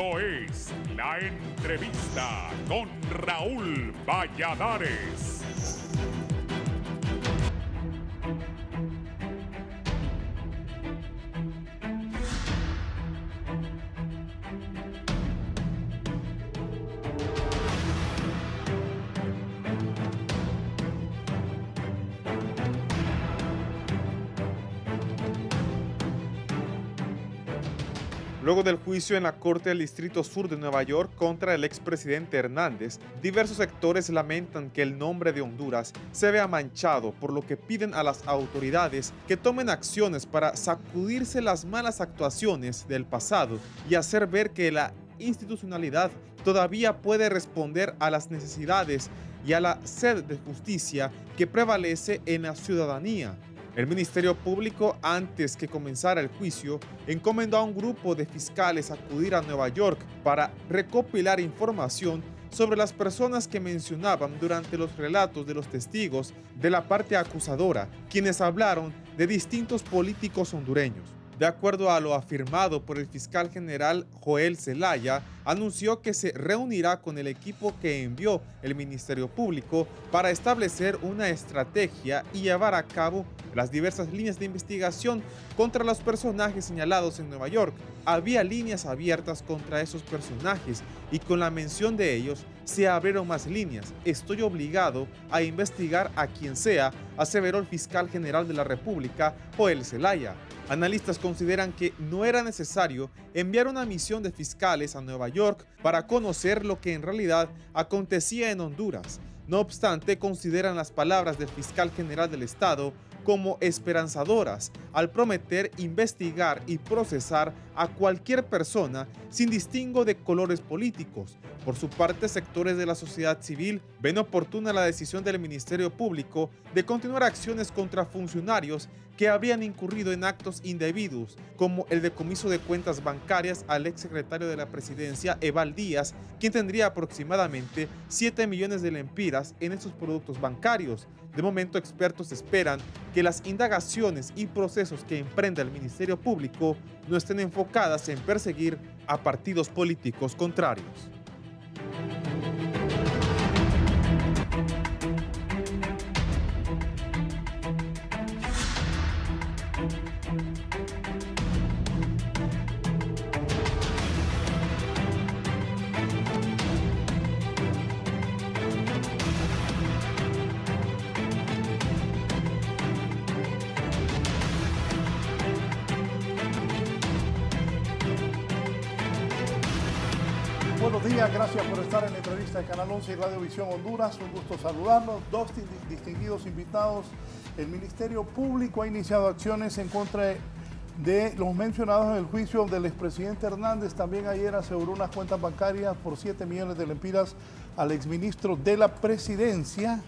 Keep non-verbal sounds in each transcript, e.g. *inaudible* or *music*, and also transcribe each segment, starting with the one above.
Esto es la entrevista con Raúl Valladares. del juicio en la Corte del Distrito Sur de Nueva York contra el expresidente Hernández, diversos sectores lamentan que el nombre de Honduras se vea manchado, por lo que piden a las autoridades que tomen acciones para sacudirse las malas actuaciones del pasado y hacer ver que la institucionalidad todavía puede responder a las necesidades y a la sed de justicia que prevalece en la ciudadanía. El Ministerio Público, antes que comenzara el juicio, encomendó a un grupo de fiscales acudir a Nueva York para recopilar información sobre las personas que mencionaban durante los relatos de los testigos de la parte acusadora, quienes hablaron de distintos políticos hondureños. De acuerdo a lo afirmado por el fiscal general Joel Zelaya, anunció que se reunirá con el equipo que envió el Ministerio Público para establecer una estrategia y llevar a cabo las diversas líneas de investigación contra los personajes señalados en Nueva York. Había líneas abiertas contra esos personajes y con la mención de ellos se abrieron más líneas. Estoy obligado a investigar a quien sea, aseveró el fiscal general de la República, Joel Zelaya. Analistas consideran que no era necesario enviar una misión de fiscales a Nueva York York para conocer lo que en realidad acontecía en Honduras. No obstante, consideran las palabras del fiscal general del estado como esperanzadoras al prometer investigar y procesar a cualquier persona sin distingo de colores políticos. Por su parte, sectores de la sociedad civil ven oportuna la decisión del Ministerio Público de continuar acciones contra funcionarios que habrían incurrido en actos indebidos, como el decomiso de cuentas bancarias al exsecretario de la presidencia, Eval Díaz, quien tendría aproximadamente 7 millones de lempiras en esos productos bancarios. De momento, expertos esperan que las indagaciones y procesos que emprenda el Ministerio Público no estén enfocadas en perseguir a partidos políticos contrarios. gracias por estar en la entrevista de Canal 11 y Radio Visión Honduras. Un gusto saludarlos. Dos distinguidos invitados. El Ministerio Público ha iniciado acciones en contra de los mencionados en el juicio del expresidente Hernández. También ayer aseguró unas cuentas bancarias por 7 millones de lempiras al exministro de la Presidencia,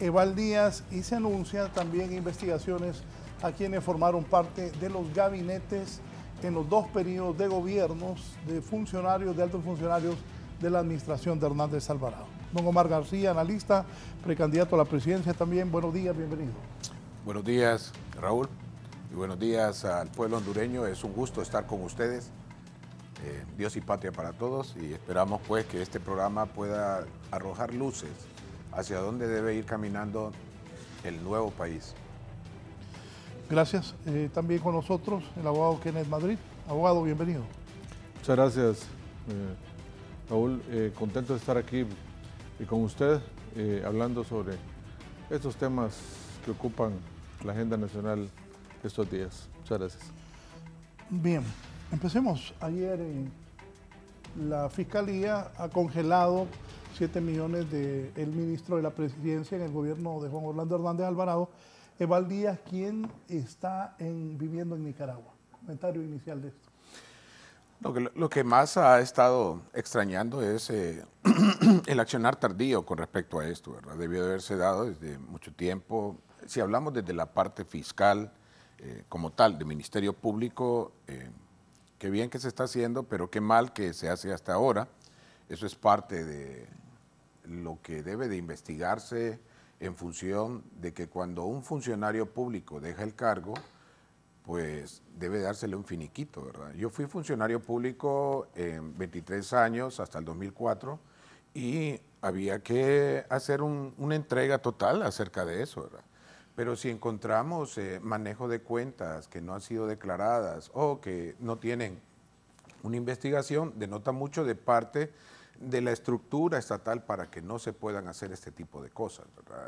Eval Díaz, y se anuncian también investigaciones a quienes formaron parte de los gabinetes en los dos periodos de gobiernos de funcionarios, de altos funcionarios de la administración de Hernández Alvarado. Don Omar García, analista, precandidato a la presidencia también. Buenos días, bienvenido. Buenos días, Raúl, y buenos días al pueblo hondureño. Es un gusto estar con ustedes. Eh, Dios y patria para todos y esperamos pues que este programa pueda arrojar luces hacia dónde debe ir caminando el nuevo país. Gracias. Eh, también con nosotros el abogado Kenneth Madrid. Abogado, bienvenido. Muchas gracias. Eh, Raúl, eh, contento de estar aquí y eh, con usted eh, hablando sobre estos temas que ocupan la agenda nacional estos días. Muchas gracias. Bien, empecemos. Ayer la Fiscalía ha congelado 7 millones del ministro de la Presidencia en el gobierno de Juan Orlando Hernández Alvarado, Eval Díaz, quien está viviendo en Nicaragua. Comentario inicial de esto. Lo que, más ha estado extrañando es eh, *clears throat* el accionar tardío con respecto a esto, ¿verdad? Debió de haberse dado desde mucho tiempo. Si hablamos desde la parte fiscal eh, como tal, del Ministerio Público, eh, qué bien que se está haciendo, pero qué mal que se hace hasta ahora. Eso es parte de lo que debe de investigarse en función de que cuando un funcionario público deja el cargo, pues debe dársele un finiquito, ¿verdad? Yo fui funcionario público en 23 años hasta el 2004 y había que hacer una entrega total acerca de eso, ¿verdad? Pero si encontramos eh, manejo de cuentas que no han sido declaradas o que no tienen una investigación, denota mucho de parte de la estructura estatal para que no se puedan hacer este tipo de cosas,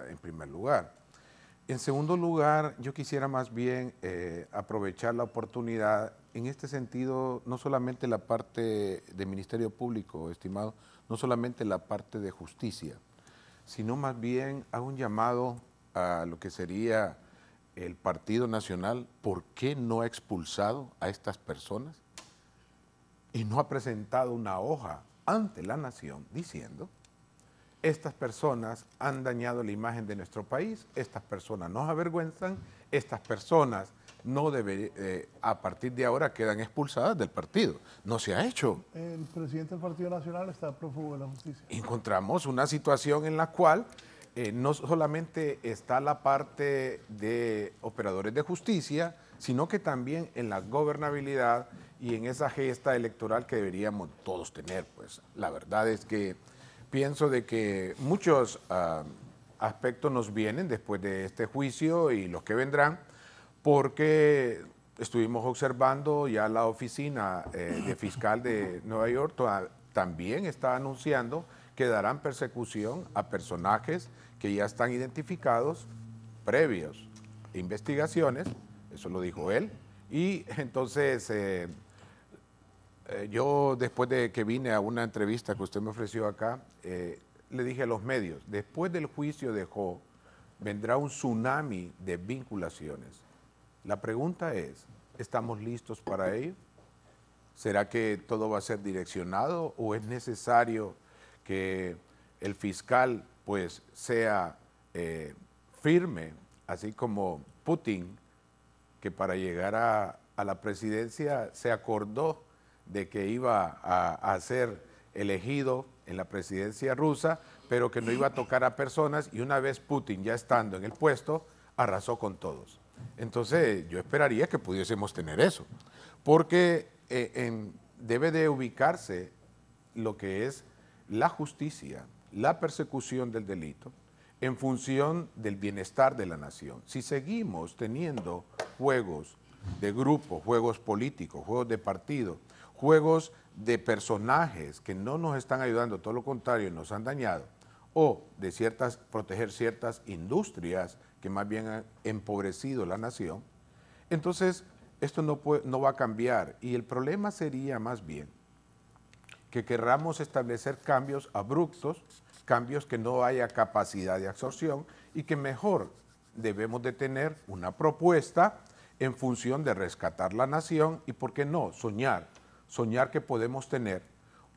En primer lugar. En segundo lugar, yo quisiera más bien eh, aprovechar la oportunidad, en este sentido, no solamente la parte de Ministerio Público, estimado, no solamente la parte de justicia, sino más bien a un llamado a lo que sería el Partido Nacional, ¿por qué no ha expulsado a estas personas y no ha presentado una hoja ante la nación diciendo estas personas han dañado la imagen de nuestro país, estas personas nos avergüenzan, estas personas no deben. Eh, a partir de ahora quedan expulsadas del partido. No se ha hecho. El presidente del Partido Nacional está prófugo de la justicia. Encontramos una situación en la cual eh, no solamente está la parte de operadores de justicia, sino que también en la gobernabilidad y en esa gesta electoral que deberíamos todos tener. Pues la verdad es que pienso de que muchos ah, aspectos nos vienen después de este juicio y los que vendrán, porque estuvimos observando ya la oficina eh, de fiscal de Nueva York también está anunciando que darán persecución a personajes que ya están identificados previos investigaciones, eso lo dijo él, y entonces eh, eh, yo, después de que vine a una entrevista que usted me ofreció acá, eh, le dije a los medios, después del juicio de Joe, vendrá un tsunami de vinculaciones. La pregunta es, ¿estamos listos para ello? ¿Será que todo va a ser direccionado o es necesario que el fiscal pues sea eh, firme, así como Putin, que para llegar a la presidencia se acordó de que iba a, ser elegido en la presidencia rusa, pero que no iba a tocar a personas y una vez Putin ya estando en el puesto, arrasó con todos. Entonces yo esperaría que pudiésemos tener eso, porque eh, debe de ubicarse lo que es la justicia, la persecución del delito, en función del bienestar de la nación. Si seguimos teniendo juegos de grupo, juegos políticos, juegos de partido, juegos de personajes que no nos están ayudando, todo lo contrario, nos han dañado, o de ciertas, proteger ciertas industrias que más bien han empobrecido la nación, entonces esto no, no va a cambiar. Y el problema sería más bien que querramos establecer cambios abruptos, cambios que no haya capacidad de absorción y que mejor debemos de tener una propuesta en función de rescatar la nación y, ¿por qué no?, soñar soñar que podemos tener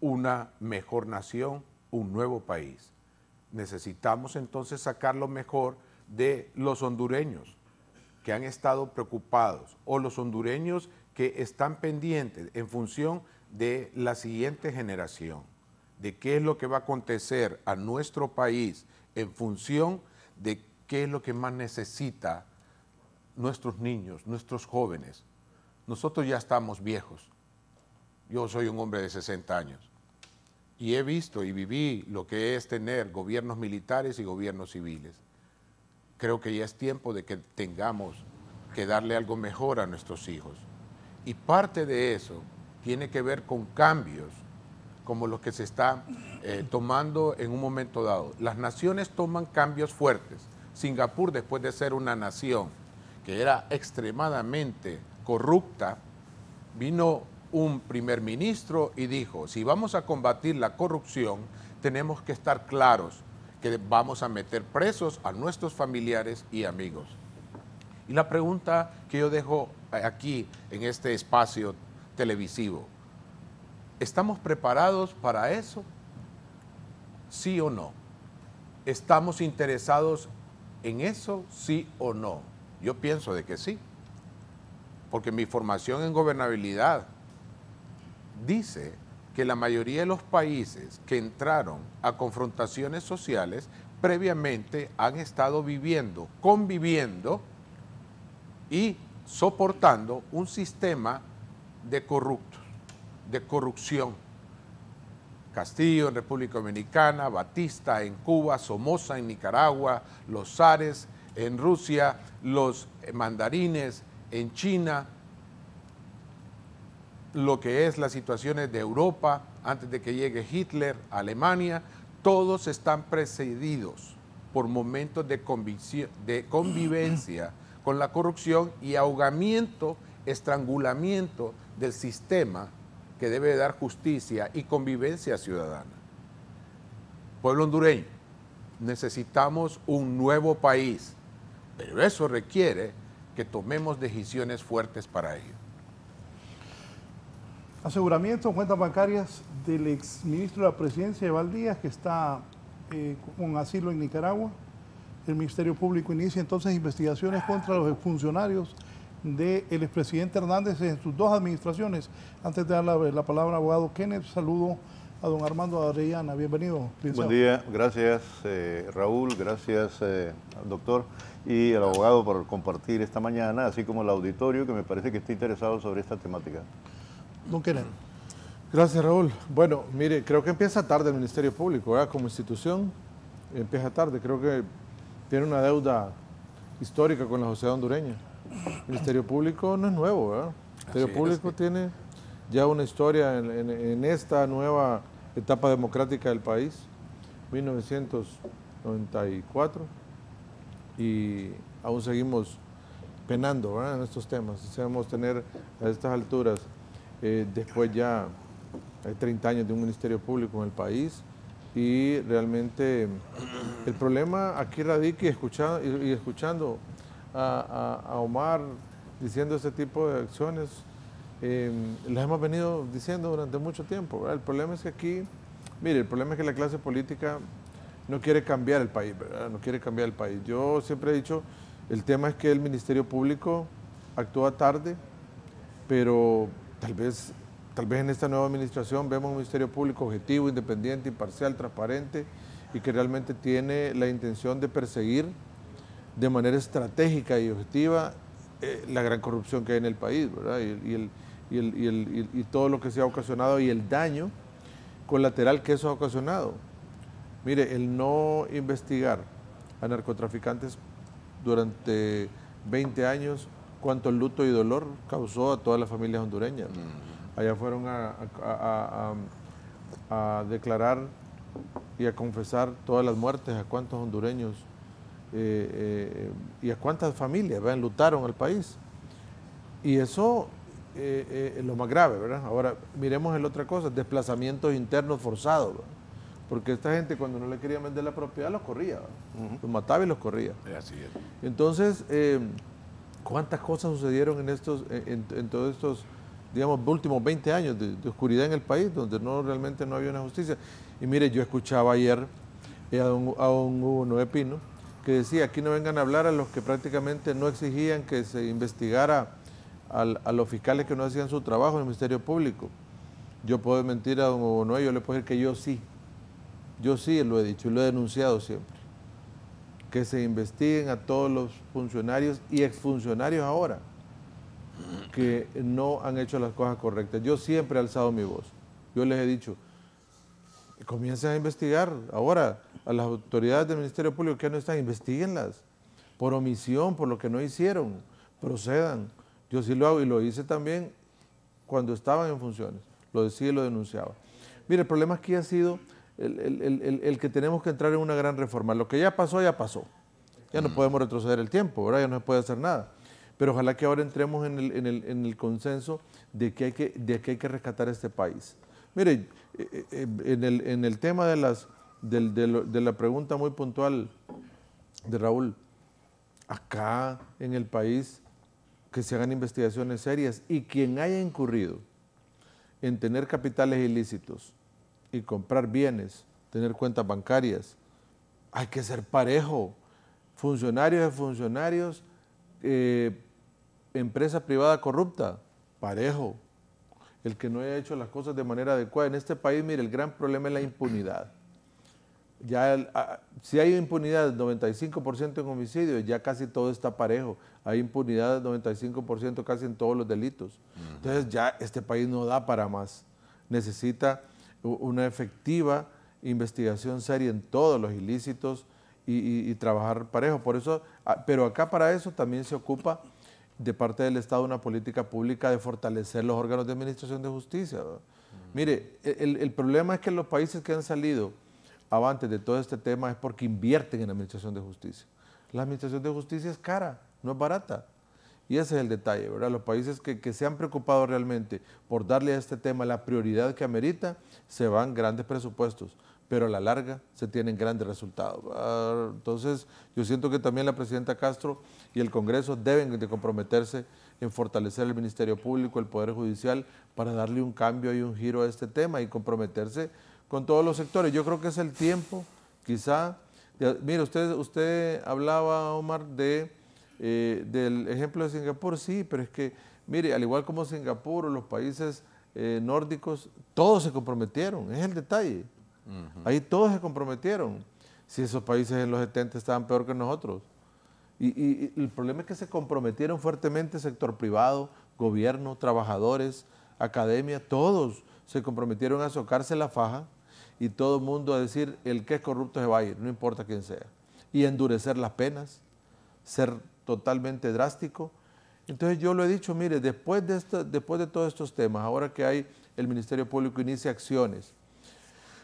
una mejor nación, un nuevo país. Necesitamos entonces sacar lo mejor de los hondureños que han estado preocupados o los hondureños que están pendientes en función de la siguiente generación, de qué es lo que va a acontecer a nuestro país en función de qué es lo que más necesita nuestros niños, nuestros jóvenes. Nosotros ya estamos viejos, yo soy un hombre de 60 años y he visto y viví lo que es tener gobiernos militares y gobiernos civiles. Creo que ya es tiempo de que tengamos que darle algo mejor a nuestros hijos. Y parte de eso tiene que ver con cambios como los que se están eh, tomando en un momento dado. Las naciones toman cambios fuertes. Singapur, después de ser una nación que era extremadamente corrupta, vino un primer ministro y dijo, si vamos a combatir la corrupción, tenemos que estar claros que vamos a meter presos a nuestros familiares y amigos. Y la pregunta que yo dejo aquí en este espacio televisivo, ¿estamos preparados para eso? ¿Sí o no? ¿Estamos interesados en eso? ¿Sí o no? Yo pienso de que sí, porque mi formación en gobernabilidad dice que la mayoría de los países que entraron a confrontaciones sociales previamente han estado viviendo, conviviendo y soportando un sistema de corruptos, de corrupción. Castillo en República Dominicana, Batista en Cuba, Somoza en Nicaragua, los zares en Rusia, los mandarines en China, lo que es las situaciones de Europa, antes de que llegue Hitler, Alemania, todos están precedidos por momentos de, de convivencia *clears throat* con la corrupción y ahogamiento, estrangulamiento del sistema que debe dar justicia y convivencia ciudadana. Pueblo hondureño, necesitamos un nuevo país, pero eso requiere que tomemos decisiones fuertes para ello aseguramiento, cuentas bancarias del exministro de la Presidencia, Eval Díaz, que está eh, con asilo en Nicaragua. El Ministerio Público inicia entonces investigaciones contra los funcionarios del expresidente Hernández en sus dos administraciones. Antes de dar la, palabra al abogado Kenneth, saludo a don Armando Adriana Bienvenido. Buen día, gracias eh, Raúl, gracias eh, doctor y al abogado por compartir esta mañana, así como el auditorio que me parece que está interesado sobre esta temática no quieren? Gracias, Raúl. Bueno, mire, creo que empieza tarde el Ministerio Público, ¿verdad? Como institución, empieza tarde. Creo que tiene una deuda histórica con la sociedad hondureña. El Ministerio Público no es nuevo, ¿verdad? El Ministerio Público tiene ya una historia en, esta nueva etapa democrática del país, 1994, y aún seguimos penando ¿verdad? en estos temas. Debemos tener a estas alturas eh, después ya hay 30 años de un ministerio público en el país y realmente el problema aquí radica y escuchando, y, escuchando a, a, Omar diciendo ese tipo de acciones, eh, las hemos venido diciendo durante mucho tiempo. El problema es que aquí, mire, el problema es que la clase política no quiere cambiar el país, ¿verdad? no quiere cambiar el país. Yo siempre he dicho, el tema es que el Ministerio Público actúa tarde, pero Tal vez, tal vez en esta nueva administración vemos un Ministerio Público objetivo, independiente, imparcial, transparente y que realmente tiene la intención de perseguir de manera estratégica y objetiva eh, la gran corrupción que hay en el país Y, el, y todo lo que se ha ocasionado y el daño colateral que eso ha ocasionado. Mire, el no investigar a narcotraficantes durante 20 años cuánto luto y dolor causó a todas las familias hondureñas. Allá fueron a, declarar y a confesar todas las muertes, a cuántos hondureños eh, eh, y a cuántas familias ¿verdad? lutaron al país. Y eso eh, es lo más grave, ¿verdad? Ahora, miremos en otra cosa, desplazamientos internos forzados. porque esta gente cuando no le quería vender la propiedad los corría, los mataba y los corría. Entonces, cuántas cosas sucedieron en, estos, en, todos estos, digamos, últimos 20 años de, oscuridad en el país, donde no realmente no había una justicia. Y mire, yo escuchaba ayer eh, a un, Hugo Noé Pino que decía, aquí no vengan a hablar a los que prácticamente no exigían que se investigara a los fiscales que no hacían su trabajo en el Ministerio Público. Yo puedo mentir a don Hugo Noé, yo le puedo decir que yo sí, yo sí lo he dicho y lo he denunciado siempre que se investiguen a todos los funcionarios y exfuncionarios ahora que no han hecho las cosas correctas. Yo siempre he alzado mi voz. Yo les he dicho, comiencen a investigar ahora a las autoridades del Ministerio Público que no están, investiguenlas por omisión, por lo que no hicieron, procedan. Yo sí lo hago y lo hice también cuando estaban en funciones. Lo decía y lo denunciaba. Mire, el problema aquí ha sido el, que tenemos que entrar en una gran reforma. Lo que ya pasó, ya pasó. Ya no mm. podemos retroceder el tiempo, ahora ya no se puede hacer nada. Pero ojalá que ahora entremos en el, en en consenso de que, hay que, de que hay que rescatar este país. Mire, eh, eh, en el, tema de, las, de la pregunta muy puntual de Raúl, acá en el país que se hagan investigaciones serias y quien haya incurrido en tener capitales ilícitos, y comprar bienes, tener cuentas bancarias. Hay que ser parejo. Funcionarios de funcionarios, eh, empresa privada corrupta, parejo. El que no haya hecho las cosas de manera adecuada. En este país, mire, el gran problema es la impunidad. Ya ah, si hay impunidad del 95% en homicidios, ya casi todo está parejo. Hay impunidad del 95% casi en todos los delitos. Entonces ya este país no da para más. Necesita una efectiva investigación seria en todos los ilícitos y, trabajar parejo. Por eso, ah, pero acá para eso también se ocupa de parte del Estado una política pública de fortalecer los órganos de administración de justicia. Mire, e, el, problema es que los países que han salido avante de todo este tema es porque invierten en la administración de justicia. La administración de justicia es cara, no es barata. Y ese es el detalle, ¿verdad? Los países que, se han preocupado realmente por darle a este tema la prioridad que amerita, se van grandes presupuestos, pero a la larga se tienen grandes resultados. Entonces, yo siento que también la presidenta Castro y el Congreso deben de comprometerse en fortalecer el Ministerio Público, el Poder Judicial, para darle un cambio y un giro a este tema y comprometerse con todos los sectores. Yo creo que es el tiempo, quizá. Mira, mire, usted, usted hablaba, Omar, de eh, del ejemplo de Singapur, sí, pero es que, mire, al igual como Singapur o los países eh, nórdicos, todos se comprometieron, es el detalle. Ahí todos se comprometieron. Si esos países en los 70 estaban peor que nosotros. Y, el problema es que se comprometieron fuertemente sector privado, gobierno, trabajadores, academia, todos se comprometieron a socarse la faja y todo el mundo a decir el que es corrupto se va a ir, no importa quién sea. Y endurecer las penas, ser totalmente drástico. Entonces yo lo he dicho, mire, después de, esto, después de todos estos temas, ahora que hay el Ministerio Público inicia acciones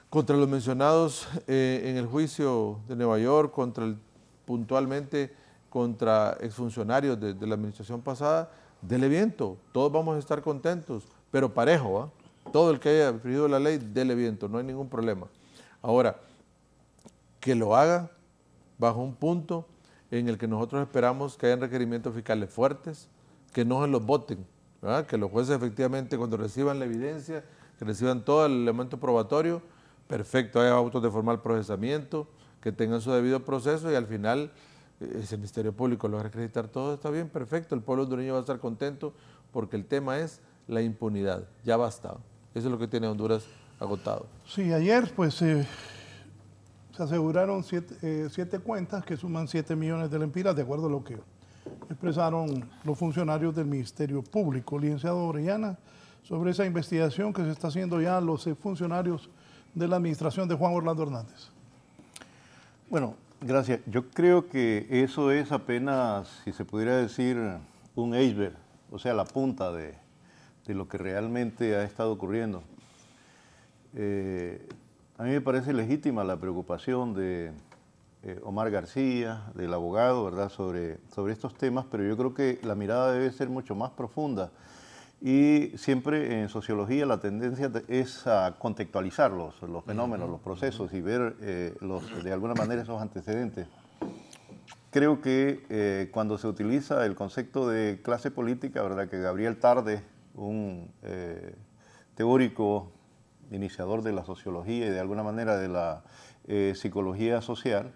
contra los mencionados eh, en el juicio de Nueva York, contra el, puntualmente contra exfuncionarios de, de la administración pasada, dele viento, todos vamos a estar contentos, pero parejo, ¿ah? todo el que haya infringido la ley, dele viento, no hay ningún problema. Ahora, que lo haga bajo un punto en el que nosotros esperamos que hayan requerimientos fiscales fuertes, que no se los voten, que los jueces efectivamente cuando reciban la evidencia, que reciban todo el elemento probatorio, perfecto, haya autos de formal procesamiento, que tengan su debido proceso y al final eh, ese el Ministerio Público logra acreditar todo, está bien, perfecto, el pueblo hondureño va a estar contento porque el tema es la impunidad, ya basta. Eso es lo que tiene Honduras agotado. Sí, ayer pues... Eh, se aseguraron eh, siete, cuentas que suman 7 millones de lempiras, de acuerdo a lo que expresaron los funcionarios del Ministerio Público. Licenciado Orellana, sobre esa investigación que se está haciendo ya los funcionarios de la administración de Juan Orlando Hernández. Bueno, gracias. Yo creo que eso es apenas, si se pudiera decir, un iceberg, o sea, la punta de, de lo que realmente ha estado ocurriendo. Eh, a mí me parece legítima la preocupación de eh, Omar García, del abogado, ¿verdad?, sobre, sobre estos temas, pero yo creo que la mirada debe ser mucho más profunda. Y siempre en sociología la tendencia es a contextualizar los, fenómenos, los procesos y ver eh, los, de alguna manera esos antecedentes. Creo que eh, cuando se utiliza el concepto de clase política, ¿verdad? que Gabriel Tarde, un teórico iniciador de la sociología y de alguna manera de la eh, psicología social,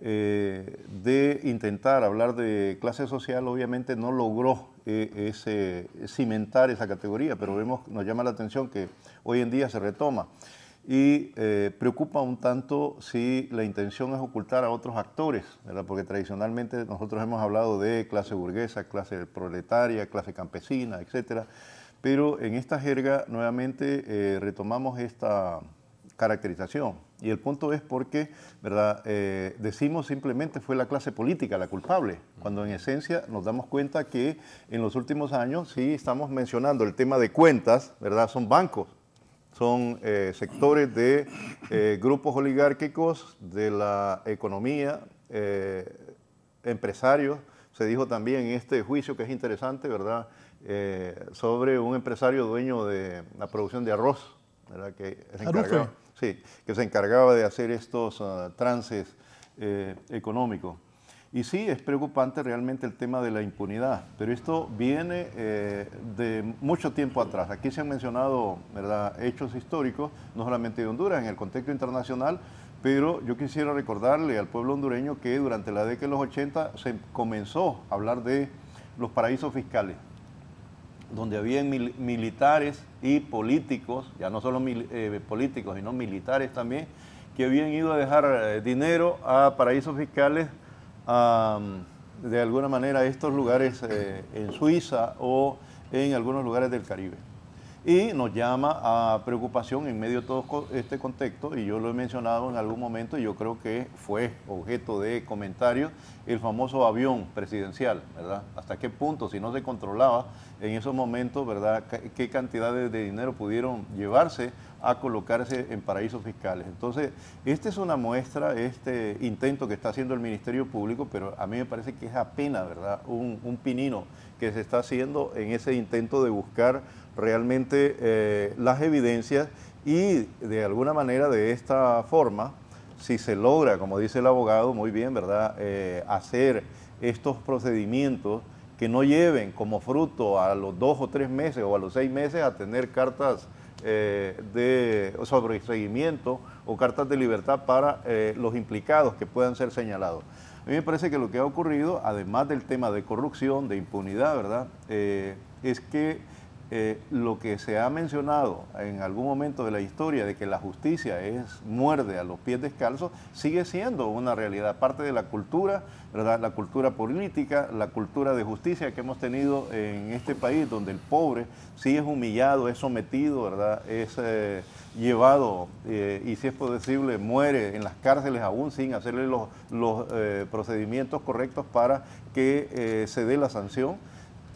eh, de intentar hablar de clase social, obviamente no logró eh, cimentar esa categoría, pero vemos, nos llama la atención que hoy en día se retoma. Y preocupa un tanto si la intención es ocultar a otros actores, porque tradicionalmente nosotros hemos hablado de clase burguesa, clase proletaria, clase campesina, etcétera pero en esta jerga nuevamente eh, retomamos esta caracterización. Y el punto es porque, ¿verdad? Eh, decimos simplemente fue la clase política la culpable, cuando en esencia nos damos cuenta que en los últimos años sí estamos mencionando el tema de cuentas, ¿verdad? Son bancos, son eh, sectores de grupos oligárquicos de la economía, empresarios, se dijo también en este juicio que es interesante, ¿verdad? Eh, sobre un empresario dueño de la producción de arroz, ¿verdad? Que se encargaba, sí, que se encargaba de hacer estos ah, trances eh, económicos. Y sí, es preocupante realmente el tema de la impunidad, pero esto viene eh, de mucho tiempo atrás. Aquí se han mencionado ¿verdad? hechos históricos, no solamente de Honduras, en el contexto internacional, pero yo quisiera recordarle al pueblo hondureño que durante la década de los 80 se comenzó a hablar de los paraísos fiscales, donde había militares y políticos, ya no solo eh, políticos, sino militares también, que habían ido a dejar eh, dinero a paraísos fiscales, de alguna manera, a estos lugares eh, en Suiza o en algunos lugares del Caribe y nos llama a preocupación en medio de todo este contexto, y yo lo he mencionado en algún momento, y yo creo que fue objeto de comentarios, el famoso avión presidencial, ¿verdad? ¿Hasta qué punto, si no se controlaba en esos momentos, ¿verdad? ¿Qué cantidades de dinero pudieron llevarse a colocarse en paraísos fiscales? Entonces, esta es una muestra, este intento que está haciendo el Ministerio Público, pero a mí me parece que es apenas, ¿verdad? Un, un pinino que se está haciendo en ese intento de buscar realmente eh, las evidencias y de alguna manera de esta forma, si se logra, como dice el abogado, muy bien, ¿verdad?, eh, hacer estos procedimientos que no lleven como fruto a los dos o tres meses o a los seis meses a tener cartas eh, de sobre seguimiento o cartas de libertad para los implicados que puedan ser señalados. A mí me parece que lo que ha ocurrido, además del tema de corrupción, de impunidad, ¿verdad? es que eh, lo que se ha mencionado en algún momento de la historia de que la justicia es muerde a los pies descalzos, sigue siendo una realidad, parte de la cultura, ¿verdad? la cultura política, la cultura de justicia que hemos tenido en este país, donde el pobre si es humillado, es sometido, ¿verdad? es eh, llevado eh, y si es posible muere en las cárceles aún sin hacerle los procedimientos correctos para que se dé la sanción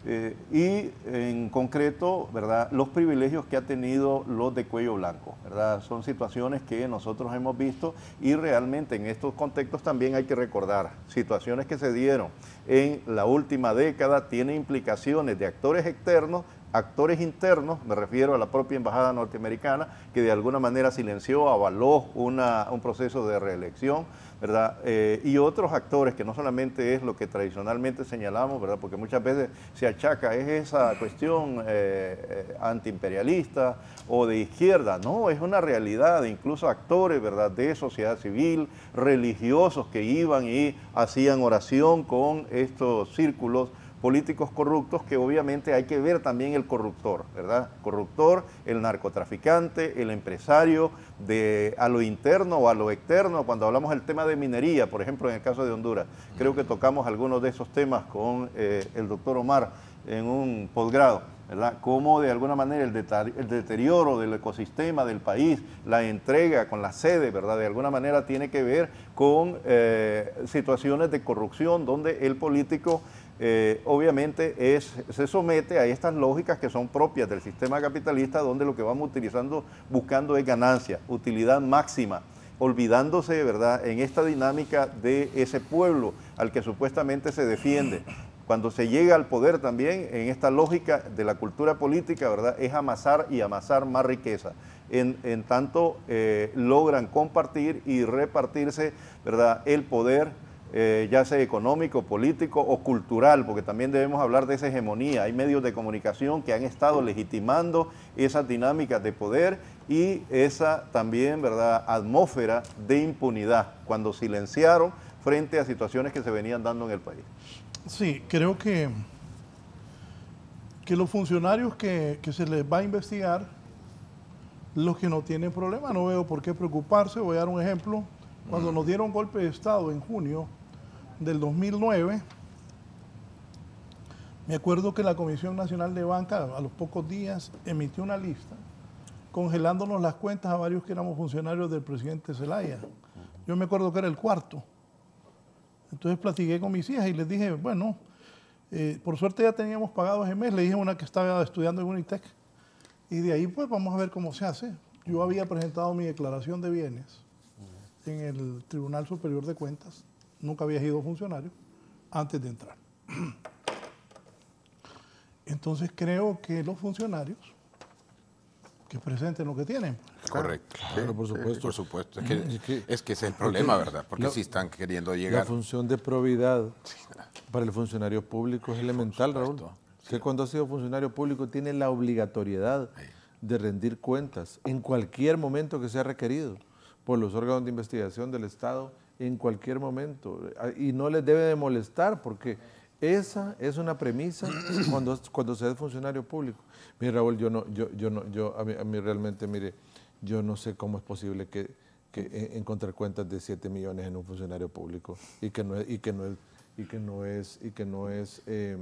eh, y en concreto, ¿verdad? Los privilegios que ha tenido los de cuello blanco, ¿verdad? Son situaciones que nosotros hemos visto y realmente en estos contextos también hay que recordar situaciones que se dieron en la última década tiene implicaciones de actores externos actores internos, me refiero a la propia embajada norteamericana, que de alguna manera silenció, avaló una, un proceso de reelección, ¿verdad? Eh, y otros actores, que no solamente es lo que tradicionalmente señalamos, ¿verdad? Porque muchas veces se achaca, es esa cuestión eh, eh, antiimperialista o de izquierda. No, es una realidad, incluso actores, ¿verdad? De sociedad civil, religiosos que iban y hacían oración con estos círculos políticos corruptos que obviamente hay que ver también el corruptor, ¿verdad? Corruptor, el narcotraficante, el empresario, de, a lo interno o a lo externo, cuando hablamos del tema de minería, por ejemplo, en el caso de Honduras, creo que tocamos algunos de esos temas con eh, el doctor Omar en un posgrado, ¿verdad? Cómo de alguna manera el, deterioro del ecosistema del país, la entrega con la sede, ¿verdad? De alguna manera tiene que ver con eh, situaciones de corrupción donde el político eh, obviamente es, se somete a estas lógicas que son propias del sistema capitalista, donde lo que vamos utilizando, buscando es ganancia, utilidad máxima, olvidándose, ¿verdad?, en esta dinámica de ese pueblo al que supuestamente se defiende. Cuando se llega al poder también, en esta lógica de la cultura política, ¿verdad?, es amasar y amasar más riqueza. En, tanto eh, logran compartir y repartirse, ¿verdad?, el poder eh, ya sea económico, político o cultural, porque también debemos hablar de esa hegemonía. Hay medios de comunicación que han estado legitimando esas dinámicas de poder y esa también, ¿verdad?, atmósfera de impunidad, cuando silenciaron frente a situaciones que se venían dando en el país. Sí, creo que, que los funcionarios que, que se les va a investigar, los que no tienen problema, no veo por qué preocuparse. Voy a dar un ejemplo cuando nos dieron golpe de Estado en junio del 2009, me acuerdo que la Comisión Nacional de Banca a los pocos días emitió una lista congelándonos las cuentas a varios que éramos funcionarios del presidente Zelaya. Yo me acuerdo que era el cuarto. Entonces platiqué con mis hijas y les dije, bueno, eh, por suerte ya teníamos pagado ese mes, le dije a una que estaba estudiando en Unitec, y de ahí pues vamos a ver cómo se hace. Yo había presentado mi declaración de bienes en el Tribunal Superior de Cuentas, nunca había sido funcionario antes de entrar. Entonces creo que los funcionarios que presenten lo que tienen. Correcto. pero por supuesto. por supuesto. Es que, es el problema, ¿verdad? Porque si están queriendo llegar. La función de probidad para el funcionario público es elemental, Raúl. que cuando ha sido funcionario público tiene la obligatoriedad de rendir cuentas en cualquier momento que sea requerido por los órganos de investigación del Estado en cualquier momento. Y no les debe de molestar porque esa es una premisa *clears throat* cuando, cuando se es funcionario público. Mire, Raúl, yo no, yo, yo no, yo, a mí, realmente, mire, yo no sé cómo es posible que, eh, encontrar cuentas de 7 millones en un funcionario público y que no es, y que no es, y que no es, y que no es eh,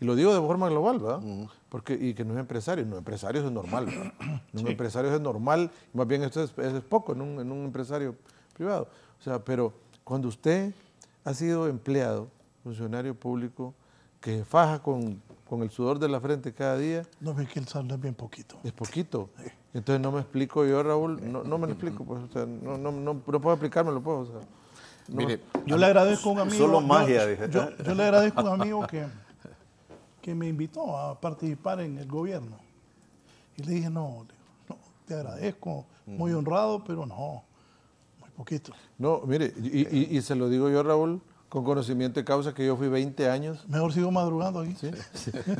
y lo digo de forma global, ¿verdad? Porque, y que no es empresario, no empresario es normal, ¿verdad? *clears throat* un empresario es normal, más bien esto es, poco en un, empresario privado. O sea, pero cuando usted ha sido empleado, funcionario público, que faja con, el sudor de la frente cada día. No, ve que el salario es bien poquito. Es poquito. Entonces no me explico yo, Raúl, no, me lo explico, pues, o sea, no, no, no, no puedo explicármelo, pues, Mire, yo le agradezco a un amigo. Solo magia, dije yo, yo le agradezco a un amigo que me invitó a participar en el gobierno. Y le dije, no, te agradezco, muy honrado, pero no, muy poquito. No, mire, y, se lo digo yo, Raúl, con conocimiento de causa que yo fui 20 años. Mejor sigo madrugando aquí.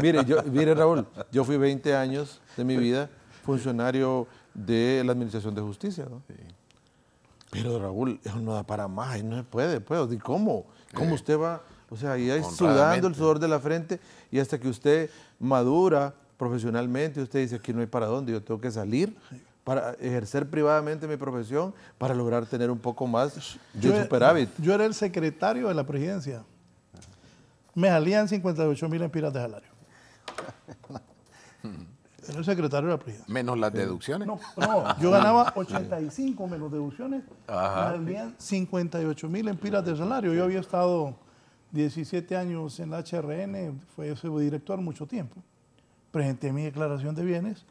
mire, yo, mire, Raúl, yo fui 20 años de mi vida funcionario de la Administración de Justicia. Pero Raúl, eso no da para más, y no se puede, puedo cómo? ¿Cómo eh. usted va o sea, ahí ahí sudando el sudor de la frente y hasta que usted madura profesionalmente, usted dice, aquí no hay para dónde, yo tengo que salir para ejercer privadamente mi profesión para lograr tener un poco más yo de superávit. yo era el secretario de la presidencia. Me salían 58 mil empiras de salario. *laughs* Era el secretario de la presidencia. ¿Menos las deducciones? No, no yo ganaba 85 *laughs* menos deducciones. Me salían 58 mil empiras de salario. Yo había estado 17 años en la HRN, fue director mucho tiempo. Presenté mi declaración de bienes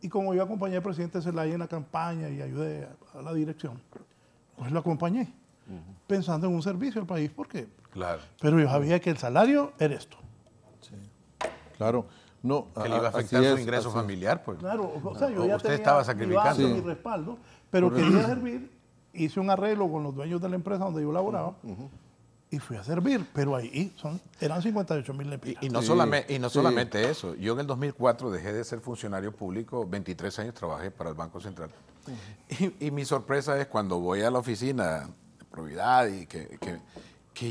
y como yo acompañé al presidente Zelaya en la campaña y ayudé a, la dirección, pues lo acompañé, pensando en un servicio al país, porque. Claro. Pero yo sabía que el salario era esto. Sí. Claro. No, que le iba a afectar su ingreso familiar, pues. Claro, o sea, yo ya estaba sacrificando. mi respaldo, pero quería servir, hice un arreglo con los dueños de la empresa donde yo laboraba y fui a servir, pero ahí eran 58 mil lempiras. Y, no, solamente, eso, yo en el 2004 dejé de ser funcionario público, 23 años trabajé para el Banco Central. Y, mi sorpresa es cuando voy a la oficina de probidad y que,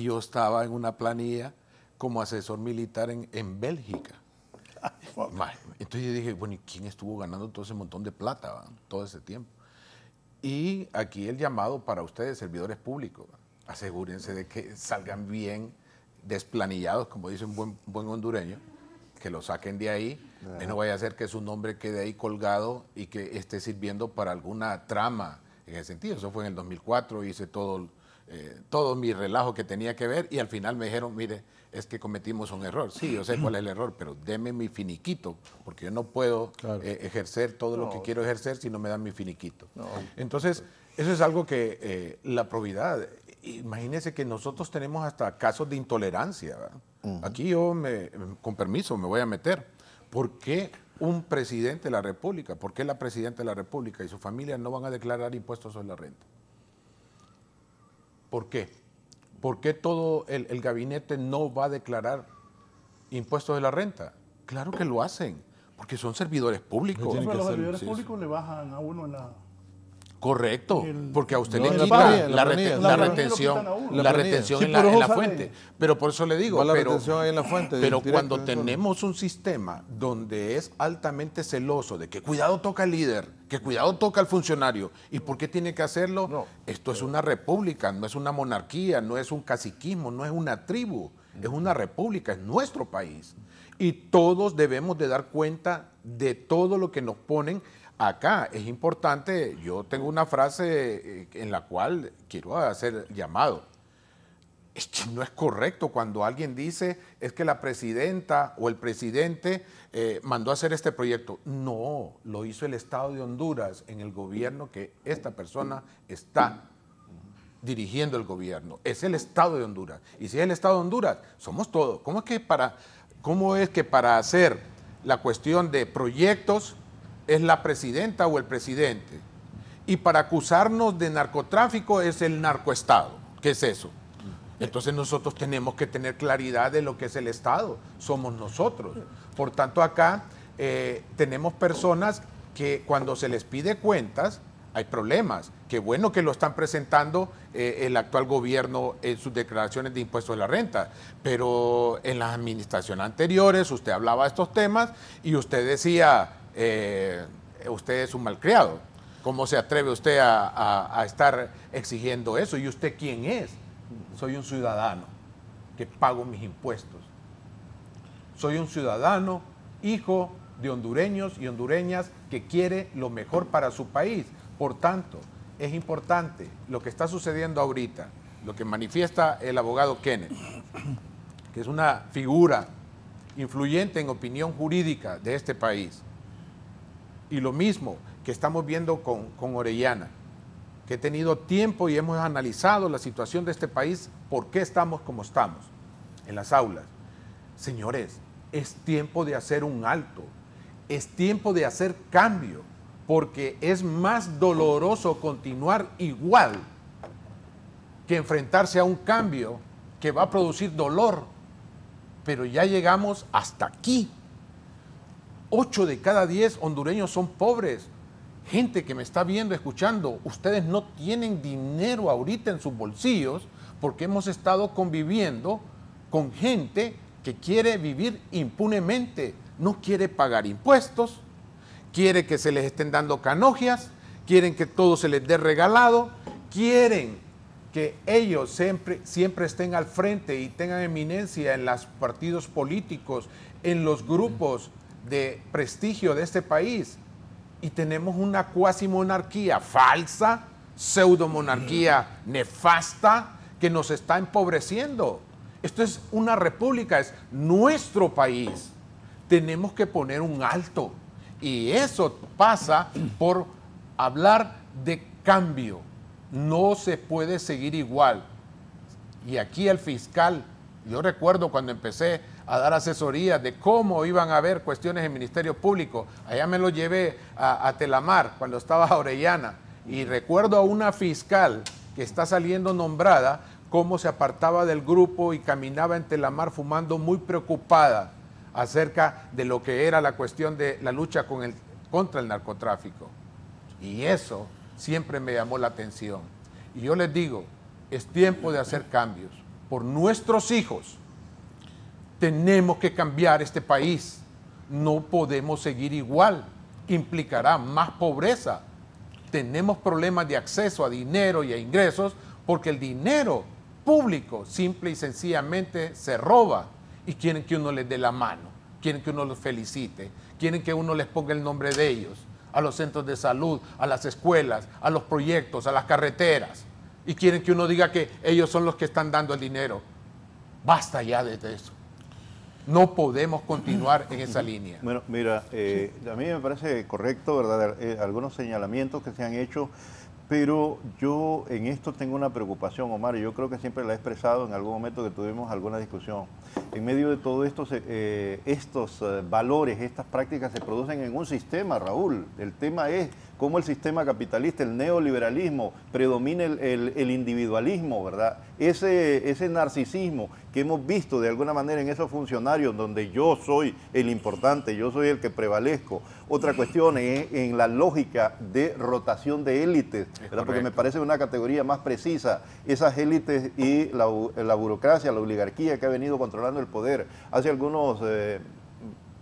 yo estaba en una planilla como asesor militar en, en Bélgica. *laughs* Entonces yo dije, bueno, ¿y quién estuvo ganando todo ese montón de plata todo ese tiempo? Y aquí el llamado para ustedes, servidores públicos asegúrense de que salgan bien desplanillados, como dice un buen, buen hondureño, que lo saquen de ahí. No vaya a ser que su nombre quede ahí colgado y que esté sirviendo para alguna trama en ese sentido. Eso fue en el 2004, hice todo, eh, todo mi relajo que tenía que ver y al final me dijeron, mire, es que cometimos un error. Sí, yo sé cuál es el error, pero deme mi finiquito, porque yo no puedo eh, ejercer todo lo que quiero ejercer si no me dan mi finiquito. Entonces, eso es algo que eh, la probidad imagínense que nosotros tenemos hasta casos de intolerancia. Aquí yo, me, con permiso, me voy a meter. ¿Por qué un presidente de la República, por qué la presidenta de la República y su familia no van a declarar impuestos sobre la renta? ¿Por qué? ¿Por qué todo el, gabinete no va a declarar impuestos de la renta? Claro que lo hacen, porque son servidores públicos. Los servidores públicos le bajan a uno la Correcto, porque a usted le quita la, retención, la retención en, la, fuente. Pero por eso le digo, pero, cuando tenemos un sistema donde es altamente celoso de que cuidado toca el líder, que cuidado toca el funcionario, ¿y por qué tiene que hacerlo? Esto es una república, no es una monarquía, no es un caciquismo, no es una tribu, es una república, es nuestro país. Y todos debemos de dar cuenta de todo lo que nos ponen acá es importante, yo tengo una frase eh, en la cual quiero hacer llamado. no es correcto cuando alguien dice es que la presidenta o el presidente eh, mandó a hacer este proyecto. No, lo hizo el Estado de Honduras en el gobierno que esta persona está dirigiendo el gobierno. Es el Estado de Honduras. Y si es el Estado de Honduras, somos todos. que para, cómo es que para hacer la cuestión de proyectos es la presidenta o el presidente. Y para acusarnos de narcotráfico es el narcoestado. ¿Qué es eso? Entonces nosotros tenemos que tener claridad de lo que es el Estado. Somos nosotros. Por tanto, acá eh, tenemos personas que cuando se les pide cuentas, hay problemas. Qué bueno que lo están presentando eh, el actual gobierno en sus declaraciones de impuestos de la renta, pero en las administraciones anteriores usted hablaba de estos temas y usted decía, eh, usted es un malcriado. ¿Cómo se atreve usted a, a, estar exigiendo eso? ¿Y usted quién es? Soy un ciudadano que pago mis impuestos. Soy un ciudadano, hijo de hondureños y hondureñas que quiere lo mejor para su país. Por tanto, es importante lo que está sucediendo ahorita, lo que manifiesta el abogado Kenneth, que es una figura influyente en opinión jurídica de este país y lo mismo que estamos viendo con, Orellana, que he tenido tiempo y hemos analizado la situación de este país, por qué estamos como estamos en las aulas. Señores, es tiempo de hacer un alto, es tiempo de hacer cambio, porque es más doloroso continuar igual que enfrentarse a un cambio que va a producir dolor. Pero ya llegamos hasta aquí 8 de cada 10 hondureños son pobres. Gente que me está viendo, escuchando, ustedes no tienen dinero ahorita en sus bolsillos porque hemos estado conviviendo con gente que quiere vivir impunemente, no quiere pagar impuestos, quiere que se les estén dando canogias, quieren que todo se les dé regalado, quieren que ellos siempre, siempre estén al frente y tengan eminencia en los partidos políticos, en los grupos de prestigio de este país y tenemos una cuasi monarquía falsa, pseudo monarquía nefasta que nos está empobreciendo. Esto es una república, es nuestro país. Tenemos que poner un alto y eso pasa por hablar de cambio. No se puede seguir igual. Y aquí el fiscal, yo recuerdo cuando empecé a dar asesoría de cómo iban a haber cuestiones en Ministerio Público. Allá me lo llevé a, Telamar cuando estaba a Orellana y recuerdo a una fiscal que está saliendo nombrada cómo se apartaba del grupo y caminaba en Telamar fumando muy preocupada acerca de lo que era la cuestión de la lucha con el, contra el narcotráfico. Y eso siempre me llamó la atención. Y yo les digo, es tiempo de hacer cambios por nuestros hijos, tenemos que cambiar este país. No podemos seguir igual. Implicará más pobreza. Tenemos problemas de acceso a dinero y a ingresos porque el dinero público simple y sencillamente se roba y quieren que uno les dé la mano, quieren que uno los felicite, quieren que uno les ponga el nombre de ellos a los centros de salud, a las escuelas, a los proyectos, a las carreteras y quieren que uno diga que ellos son los que están dando el dinero. Basta ya de eso. No podemos continuar en esa línea. *clears throat* Bueno, mira, eh, a mí me parece correcto, ¿verdad? Eh, algunos señalamientos que se han hecho, pero yo en esto tengo una preocupación, Omar, y yo creo que siempre la he expresado en algún momento que tuvimos alguna discusión. En medio de todo esto, eh, estos valores, estas prácticas se producen en un sistema, Raúl. El tema es cómo el sistema capitalista, el neoliberalismo, predomina el individualismo, ¿verdad? ese, narcisismo que hemos visto de alguna manera en esos funcionarios donde yo soy el importante, yo soy el que prevalezco. Otra cuestión es en la lógica de rotación de élites, porque me parece una categoría más precisa, esas élites y la, burocracia, la oligarquía que ha venido controlando el poder. Hace algunos... Eh,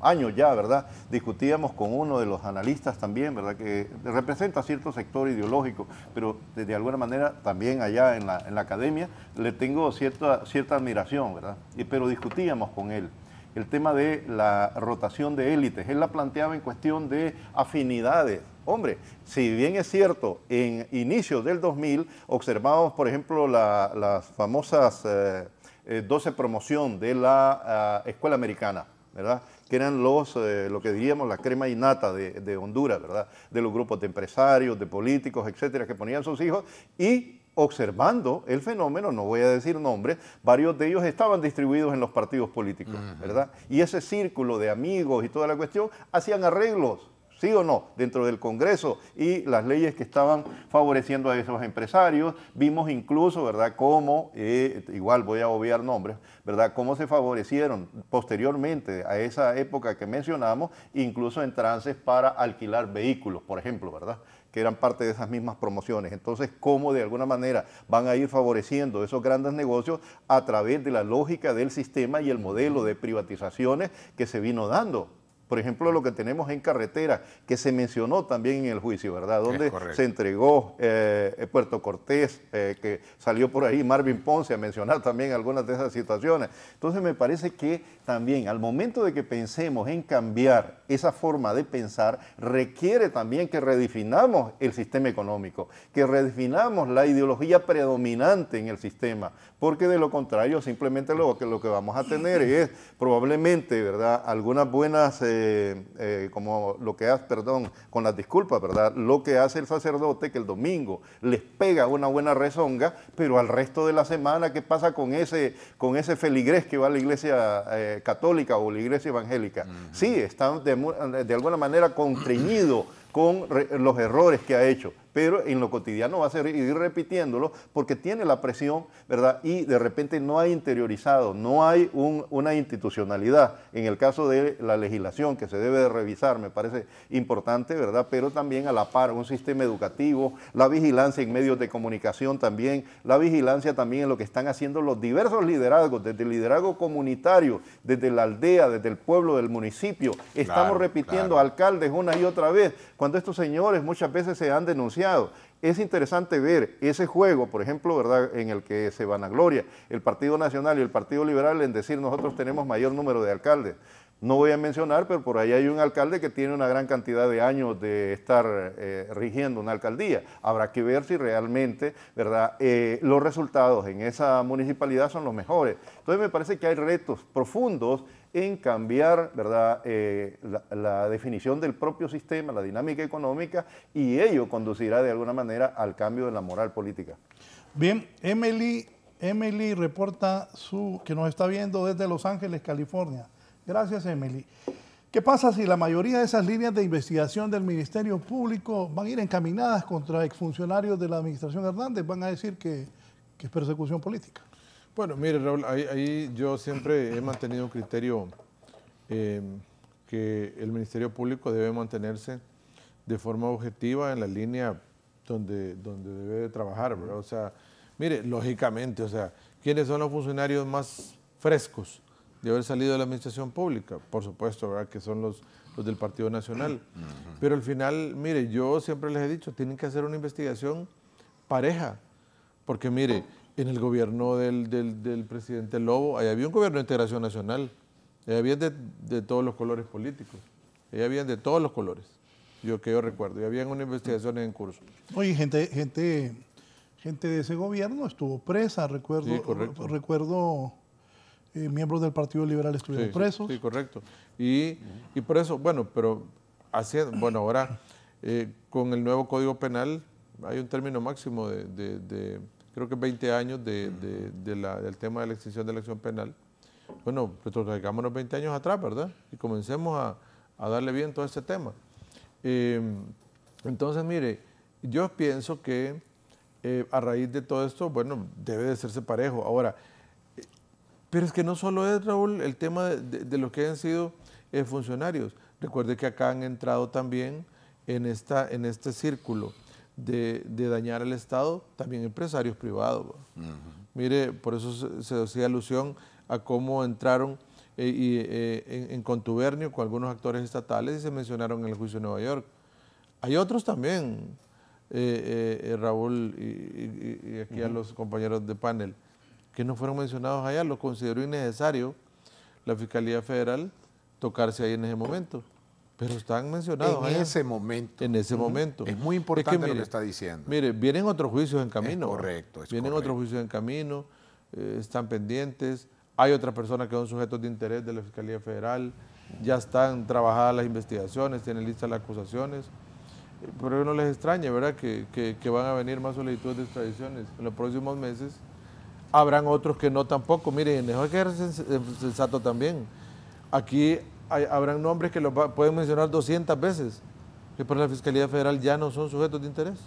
años ya, ¿verdad? Discutíamos con uno de los analistas también, ¿verdad? Que representa cierto sector ideológico, pero de, alguna manera también allá en la, academia le tengo cierta, cierta admiración, ¿verdad? Y, pero discutíamos con él el tema de la rotación de élites. Él la planteaba en cuestión de afinidades. Hombre, si bien es cierto, en inicios del 2000 observamos, por ejemplo, la, las famosas 12 eh, eh, promoción de la ah, escuela americana, ¿verdad? que eran los, eh, lo que diríamos la crema innata de, de Honduras, ¿verdad? De los grupos de empresarios, de políticos, etcétera, que ponían sus hijos y observando el fenómeno, no voy a decir nombres, varios de ellos estaban distribuidos en los partidos políticos, ¿verdad? Y ese círculo de amigos y toda la cuestión hacían arreglos ¿sí o no? Dentro del Congreso y las leyes que estaban favoreciendo a esos empresarios. Vimos incluso, ¿verdad?, cómo, eh, igual voy a obviar nombres, ¿verdad?, cómo se favorecieron posteriormente a esa época que mencionamos, incluso en trances para alquilar vehículos, por ejemplo, ¿verdad? que eran parte de esas mismas promociones. Entonces, ¿cómo de alguna manera van a ir favoreciendo esos grandes negocios a través de la lógica del sistema y el modelo de privatizaciones que se vino dando por ejemplo, lo que tenemos en carretera, que se mencionó también en el juicio, ¿verdad? Donde se entregó eh, eh, Puerto Cortés, eh, que salió por ahí Marvin Ponce a mencionar también algunas de esas situaciones. Entonces me parece que también al momento de que pensemos en cambiar esa forma de pensar, requiere también que redefinamos el sistema económico, que redefinamos la ideología predominante en el sistema, porque de lo contrario simplemente lo que, lo que vamos a tener es probablemente, ¿verdad? Algunas buenas... Eh, como lo que hace, perdón, con las disculpas, ¿verdad? Lo que hace el sacerdote que el domingo les pega una buena rezonga, pero al resto de la semana, ¿qué pasa con ese, con ese feligrés que va a la iglesia eh, católica o la iglesia evangélica? Sí, están de, alguna manera constriñidos con los errores que ha hecho, pero en lo cotidiano va a seguir repitiéndolo porque tiene la presión, ¿verdad? Y de repente no ha interiorizado, no hay una institucionalidad. En el caso de la legislación que se debe de revisar, me parece importante, ¿verdad? Pero también a la par un sistema educativo, la vigilancia en medios de comunicación también, la vigilancia también en lo que están haciendo los diversos liderazgos, desde el liderazgo comunitario, desde la aldea, desde el pueblo, del municipio. Estamos repitiendo alcaldes una y otra vez cuando estos señores muchas veces se han denunciado. Es interesante ver ese juego, por ejemplo, ¿verdad? en el que se van a gloria el Partido Nacional y el Partido Liberal en decir nosotros tenemos mayor número de alcaldes. No voy a mencionar, pero por ahí hay un alcalde que tiene una gran cantidad de años de estar eh, rigiendo una alcaldía. Habrá que ver si realmente ¿verdad? Eh, los resultados en esa municipalidad son los mejores. Entonces me parece que hay retos profundos en cambiar ¿verdad? Eh, la, definición del propio sistema, la dinámica económica, y ello conducirá de alguna manera al cambio de la moral política. Bien, Emily, Emily reporta su, que nos está viendo desde Los Ángeles, California. Gracias, Emily. ¿Qué pasa si la mayoría de esas líneas de investigación del Ministerio Público van a ir encaminadas contra exfuncionarios de la Administración Hernández? Van a decir que es persecución política. Bueno, mire, Raúl, ahí, yo siempre he mantenido un criterio em, que el Ministerio Público debe mantenerse de forma objetiva en la línea donde, donde debe trabajar, O sea, mire, lógicamente, o sea, ¿quiénes son los funcionarios más frescos de haber salido de la administración pública? Por supuesto, ¿verdad? Que son los, del Partido Nacional. Pero al final, mire, yo siempre les he dicho, tienen que hacer una investigación pareja, porque mire, en el gobierno del, presidente Lobo, ahí había un gobierno de integración nacional, ahí había de, todos los colores políticos, ahí había de todos los colores, yo que yo recuerdo, y habían una investigación en curso. Oye, gente, gente, gente de ese gobierno estuvo presa, recuerdo, sí, recuerdo eh, miembros del Partido Liberal estuvieron presos. Sí, correcto. Y, por eso, bueno, pero haciendo, bueno, ahora eh, con el nuevo Código Penal hay un término máximo de creo que 20 años del tema de la extinción de la acción penal. Bueno, los 20 años atrás, ¿verdad? Y comencemos a, darle bien todo este tema. Em, entonces, mire, yo pienso que eh, a raíz de todo esto, bueno, debe de hacerse parejo. Ahora, eh, pero es que no solo es, Raúl, el tema de, los que han sido eh, funcionarios. Recuerde que acá han entrado también en este círculo de, dañar al Estado, también empresarios privados. Mire, por eso se, hacía alusión a cómo entraron eh, eh, en, contubernio con algunos actores estatales y se mencionaron en el juicio de Nueva York. Hay otros también, eh, Raúl y, aquí a los compañeros de panel, que no fueron mencionados allá, lo consideró innecesario la Fiscalía Federal tocarse ahí en ese momento. Pero están mencionados. En ese momento. En ese momento. Es muy importante lo que está diciendo. Mire, vienen otros juicios en camino. correcto. vienen otros juicios en camino, eh, están pendientes. Hay otras personas que son sujetos de interés de la Fiscalía Federal. Ya están trabajadas las investigaciones, tienen listas las acusaciones. Eh, Pero no les extraña, ¿verdad?, que, van a venir más solicitudes de extradiciones en los próximos meses. Habrán otros que no tampoco. Miren, mejor que eh, sensato también. Aquí habrán nombres que lo pueden mencionar 200 veces, que por la Fiscalía Federal ya no son sujetos de interés.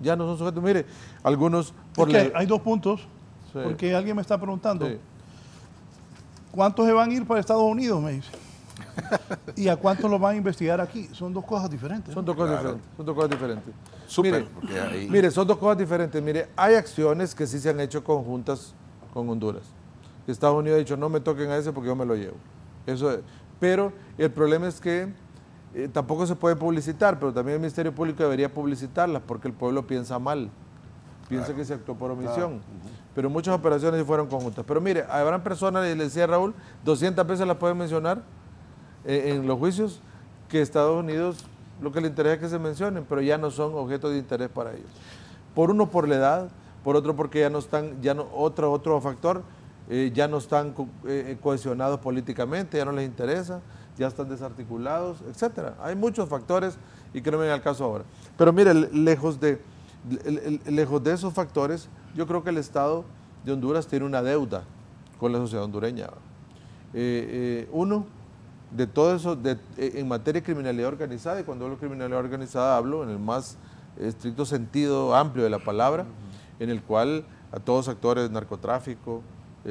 Ya no son sujetos, mire, algunos... Porque Hay dos puntos, porque alguien me está preguntando, ¿cuántos se van a ir para Estados Unidos? Me dice. *laughs* ¿Y a cuántos los van a investigar aquí? Son dos cosas diferentes. Son dos cosas diferentes. Son dos cosas diferentes. mire, son dos cosas diferentes. Mire, hay acciones que sí se han hecho conjuntas con Honduras. Estados Unidos ha dicho, no me toquen a ese porque yo me lo llevo. Eso, es... Pero el problema es que eh, tampoco se puede publicitar, pero también el Ministerio Público debería publicitarlas porque el pueblo piensa mal, piensa que se actuó por omisión. Pero muchas operaciones fueron conjuntas. Pero mire, habrá personas, y le decía Raúl, 200 veces las pueden mencionar eh, en los juicios, que Estados Unidos lo que le interesa es que se mencionen, pero ya no son objeto de interés para ellos. Por uno, por la edad, por otro, porque ya no están, ya no, otro, otro factor, eh, ya no están eh, eh, cohesionados políticamente, ya no les interesa, ya están desarticulados, etc. Hay muchos factores y que en el caso ahora. Pero mire, lejos de, lejos de esos factores, yo creo que el Estado de Honduras tiene una deuda con la sociedad hondureña. uno, de todo eso, en materia de criminalidad organizada, y cuando hablo de criminalidad organizada hablo en el más estricto sentido amplio de la palabra, en el cual a todos los actores narcotráfico,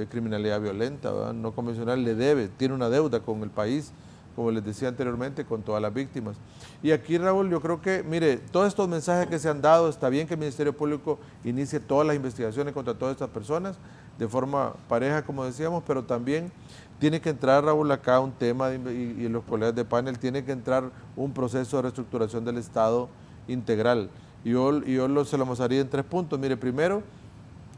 criminalidad violenta, no convencional, le debe, tiene una deuda con el país, como les decía anteriormente, con todas las víctimas. Y aquí, Raúl, yo creo que, mire, todos estos mensajes que se han dado, está bien que el Ministerio Público inicie todas las investigaciones contra todas estas personas, de forma pareja, como decíamos, pero también tiene que entrar, Raúl, acá un tema, y, los colegas de panel, tiene que entrar un proceso de reestructuración del Estado integral. Y yo, yo lo, se lo mostraría en tres puntos. Mire, primero,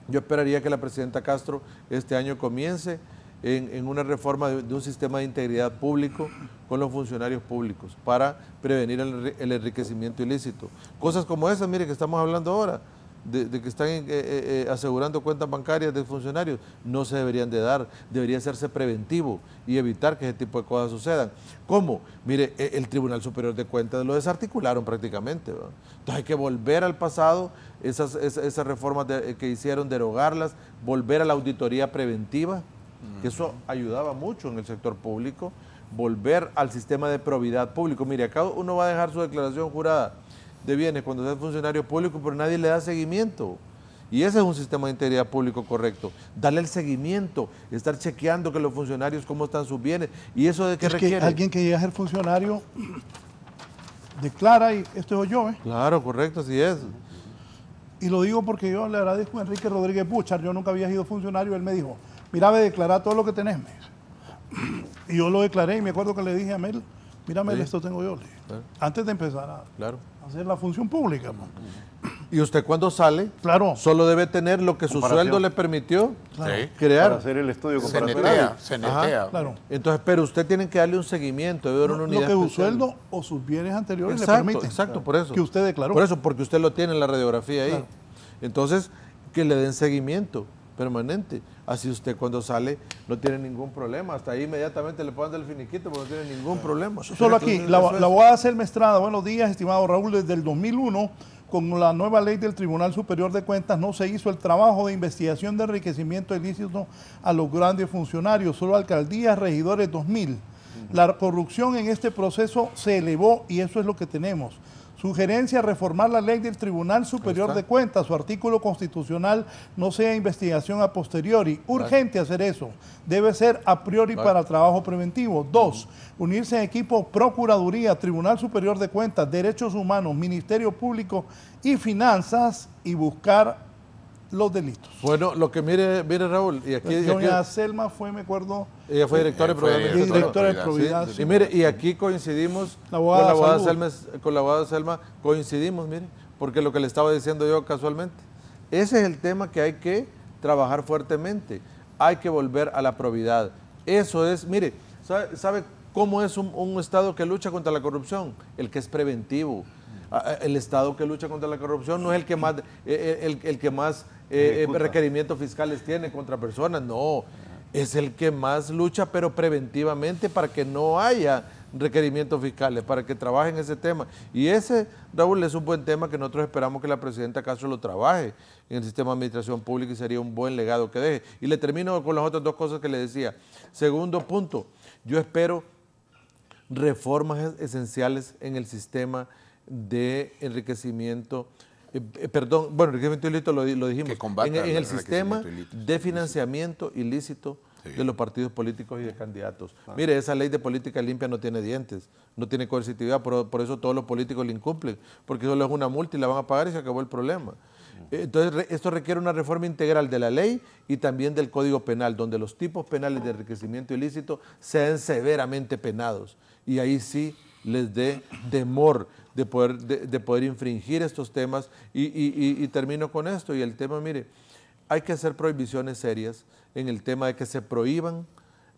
yo esperaría que la presidenta Castro este año comience en, una reforma de, un sistema de integridad público con los funcionarios públicos para prevenir el enriquecimiento ilícito. Cosas como esas, mire, que estamos hablando ahora, de, que están eh, eh, eh, asegurando cuentas bancarias de funcionarios, no se deberían de dar, debería hacerse preventivo y evitar que ese tipo de cosas sucedan. ¿Cómo? Mire, e, el Tribunal Superior de Cuentas lo desarticularon prácticamente. Entonces hay que volver al pasado, esas, esas, reformas que hicieron, derogarlas, volver a la auditoría preventiva, que eso ayudaba mucho en el sector público, volver al sistema de probidad público. Mire, acá uno va a dejar su declaración jurada de bienes cuando es funcionario público, pero nadie le da seguimiento. Y ese es un sistema de integridad público correcto. Darle el seguimiento, estar chequeando que los funcionarios cómo están sus bienes. ¿Y eso de qué es Que alguien que llega a ser funcionario *clears throat* declara y esto es yo, ¿eh? Claro, correcto, así es. Y lo digo porque yo le agradezco a Enrique Rodríguez Buchar, yo nunca había sido funcionario, él me dijo, mira, ve, declara todo lo que tenés, me *clears throat* Y yo lo declaré y me acuerdo que le dije a Mel, mírame esto tengo yo, ah. antes de empezar a... Claro hacer la función pública. ¿Y usted cuando sale? Claro. Solo debe tener lo que su sueldo le permitió crear. Para hacer el estudio comparativo. Se claro. Entonces, pero usted tiene que darle un seguimiento, debe haber una unidad Lo que su sueldo o sus bienes anteriores exacto, le permiten. Exacto, por eso. Que usted declaró. Por eso, porque usted lo tiene en la radiografía ahí. Entonces, que le den seguimiento permanente. Así usted cuando sale no tiene ningún problema. Hasta ahí inmediatamente le pueden dar el finiquito porque no tiene ningún problema. Solo aquí, la, la abogada hacer buenos días, estimado Raúl, desde el 2001 con la nueva ley del Tribunal Superior de Cuentas no se hizo el trabajo de investigación de enriquecimiento ilícito a los grandes funcionarios, solo alcaldías, regidores 2000. La corrupción en este proceso se elevó y eso es lo que tenemos. Sugerencia reformar la ley del Tribunal Superior de Cuentas, su artículo constitucional no sea investigación a posteriori. Urgente hacer eso. Debe ser a priori para trabajo preventivo. Dos, unirse en equipo Procuraduría, Tribunal Superior de Cuentas, Derechos Humanos, Ministerio Público y Finanzas y buscar los delitos. Bueno, lo que mire, mire Raúl, y aquí... Doña Selma fue, me acuerdo... Ella fue directora de Providencia. Directora de Providencia. y mire, y aquí coincidimos con, la abogada Selma, con la Selma, coincidimos, mire, porque lo que le estaba diciendo yo casualmente. Ese es el tema que hay que trabajar fuertemente. Hay que volver a la probidad. Eso es, mire, ¿sabe, cómo es un, Estado que lucha contra la corrupción? El que es preventivo ah, eh, el Estado que lucha contra la corrupción no es el que más, eh, eh, el que más eh, eh, requerimientos fiscales tiene contra personas, no. Es el que más lucha, pero preventivamente para que no haya requerimientos fiscales, para que trabajen ese tema. Y ese, Raúl, es un buen tema que nosotros esperamos que la presidenta Castro lo trabaje en el sistema de administración pública y sería un buen legado que deje. Y le termino con las otras dos cosas que le decía. Segundo punto, yo espero reformas esenciales en el sistema de enriquecimiento eh, eh, perdón, bueno, enriquecimiento ilícito lo, dijimos, en, el sistema de financiamiento ilícito de los partidos políticos y de candidatos. Ah. Mire, esa ley de política limpia no tiene dientes, no tiene coercitividad, por, por eso todos los políticos la incumplen, porque solo es una multa y la van a pagar y se acabó el problema. Mm. Entonces, esto requiere una reforma integral de la ley y también del Código Penal, donde los tipos penales de enriquecimiento ilícito sean severamente penados. Y ahí sí les dé temor de poder, de, poder infringir estos temas. y termino con esto. Y el tema, mire, hay que hacer prohibiciones serias en el tema de que se prohíban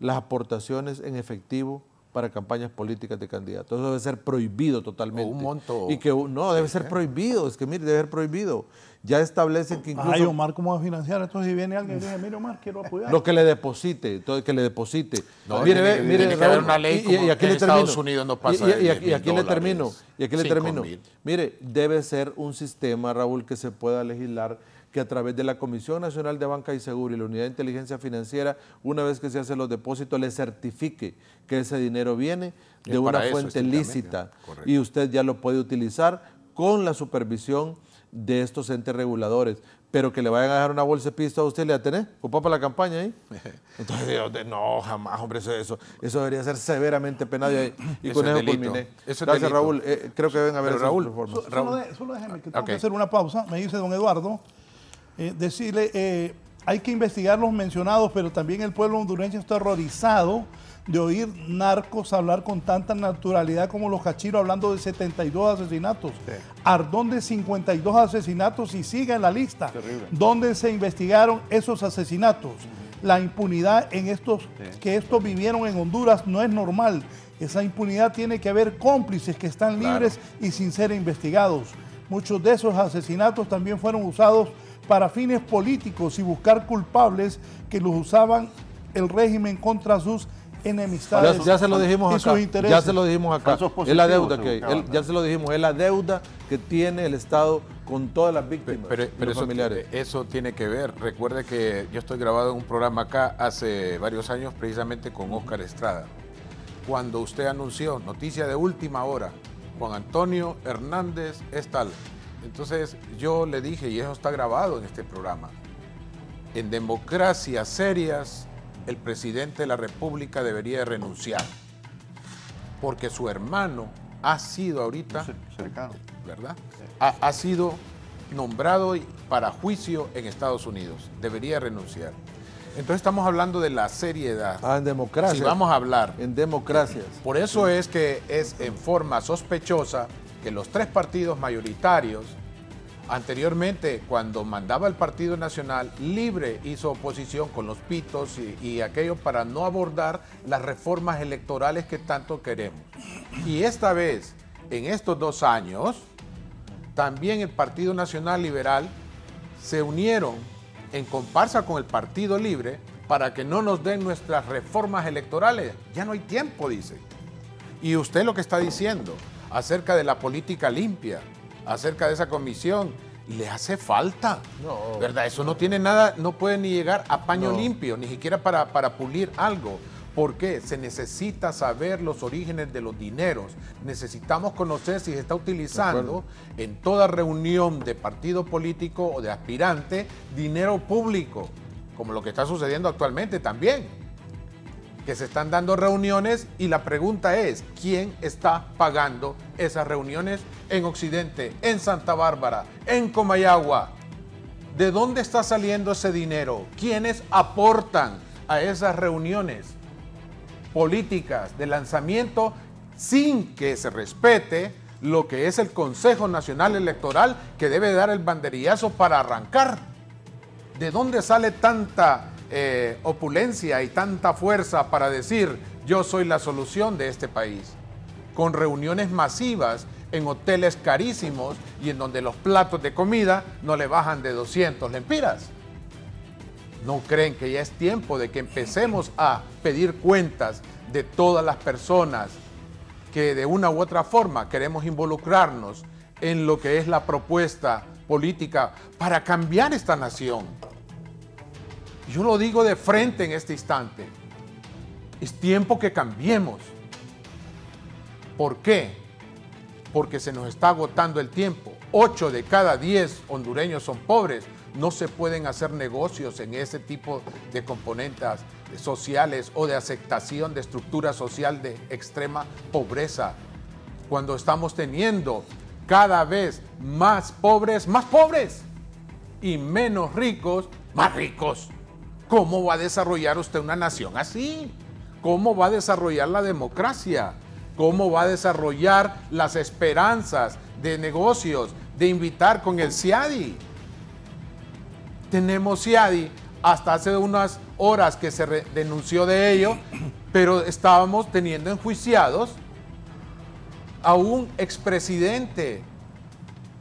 las aportaciones en efectivo para campañas políticas de candidatos. Eso debe ser prohibido totalmente. un monto. Y que no, debe ser ¿eh? prohibido, es que mire, debe ser prohibido. Ya establecen que incluso... Ay, Omar, ¿cómo va a financiar? Entonces si viene alguien y dice, mire Omar, quiero apoyar. Lo que le deposite, todo que le deposite. No, mire, mire, tiene que haber una ley aquí le termino. Estados Unidos Y, aquí le termino, y aquí le termino. Mire, debe ser un sistema, Raúl, que se pueda legislar que a través de la Comisión Nacional de Banca y Seguro y la Unidad de Inteligencia Financiera, una vez que se hacen los depósitos, le certifique que ese dinero viene de una fuente lícita y usted ya lo puede utilizar con la supervisión de estos entes reguladores, pero que le vayan a dejar una bolsa de pista a usted, ¿le atene. ¿Ocupa para la campaña ahí? *laughs* Entonces, no, jamás, hombre, eso, eso, debería ser severamente penado. Y, con *clears throat* eso culminé. Gracias, Raúl. Eh, creo que deben haber Raúl. Solo, déjeme que tengo que hacer una pausa. Me dice don Eduardo eh, decirle, eh, hay que investigar los mencionados, pero también el pueblo hondureño está horrorizado de oír narcos hablar con tanta naturalidad como los cachiros hablando de 72 asesinatos. Ardón de 52 asesinatos y siga en la lista. Terrible. ¿Dónde se investigaron esos asesinatos? La impunidad en estos que estos vivieron en Honduras no es normal. Esa impunidad tiene que haber cómplices que están libres y sin ser investigados. Muchos de esos asesinatos también fueron usados para fines políticos y buscar culpables que los usaban el régimen contra sus enemistades. Ya, se lo dijimos acá. Ya se lo dijimos acá. es la deuda que ya se lo dijimos. Es la deuda que tiene el Estado con todas las víctimas. Pero, eso, familiares. eso tiene que ver. Recuerde que yo estoy grabado en un programa acá hace varios años, precisamente con Óscar Estrada. Cuando usted anunció, noticia de última hora, Juan Antonio Hernández es tal. Entonces yo le dije, y eso está grabado en este programa, en democracias serias el presidente de la República debería renunciar, porque su hermano ha sido ahorita, cercano. ¿verdad? Ha, sido nombrado para juicio en Estados Unidos, debería renunciar. Entonces estamos hablando de la seriedad. Ah, en democracia. Si vamos a hablar. En democracias. Por eso es que es en forma sospechosa que los tres partidos mayoritarios, anteriormente cuando mandaba el Partido Nacional, Libre hizo oposición con los pitos y, aquello para no abordar las reformas electorales que tanto queremos. Y esta vez, en estos dos años, también el Partido Nacional Liberal se unieron en comparsa con el Partido Libre para que no nos den nuestras reformas electorales. Ya no hay tiempo, dice. Y usted lo que está diciendo, acerca de la política limpia, acerca de esa comisión, le hace falta. No, ¿Verdad? Eso no. tiene nada, no puede ni llegar a paño limpio, ni siquiera para, para pulir algo. porque Se necesita saber los orígenes de los dineros. Necesitamos conocer si se está utilizando en toda reunión de partido político o de aspirante dinero público, como lo que está sucediendo actualmente también que se están dando reuniones y la pregunta es, ¿quién está pagando esas reuniones en Occidente, en Santa Bárbara, en Comayagua? ¿De dónde está saliendo ese dinero? ¿Quiénes aportan a esas reuniones políticas de lanzamiento sin que se respete lo que es el Consejo Nacional Electoral que debe dar el banderillazo para arrancar? ¿De dónde sale tanta eh, opulencia y tanta fuerza para decir yo soy la solución de este país, con reuniones masivas en hoteles carísimos y en donde los platos de comida no le bajan de 200 lempiras. ¿No creen que ya es tiempo de que empecemos a pedir cuentas de todas las personas que de una u otra forma queremos involucrarnos en lo que es la propuesta política para cambiar esta nación? Yo lo digo de frente en este instante. Es tiempo que cambiemos. ¿Por qué? Porque se nos está agotando el tiempo. Ocho de cada diez hondureños son pobres. No se pueden hacer negocios en ese tipo de componentes sociales o de aceptación de estructura social de extrema pobreza. Cuando estamos teniendo cada vez más pobres, más pobres y menos ricos, más ricos. ¿Cómo va a desarrollar usted una nación así? ¿Cómo va a desarrollar la democracia? ¿Cómo va a desarrollar las esperanzas de negocios, de invitar con el CIADI? Tenemos CIADI hasta hace unas horas que se denunció de ello, *clears throat* pero estábamos teniendo enjuiciados a un expresidente,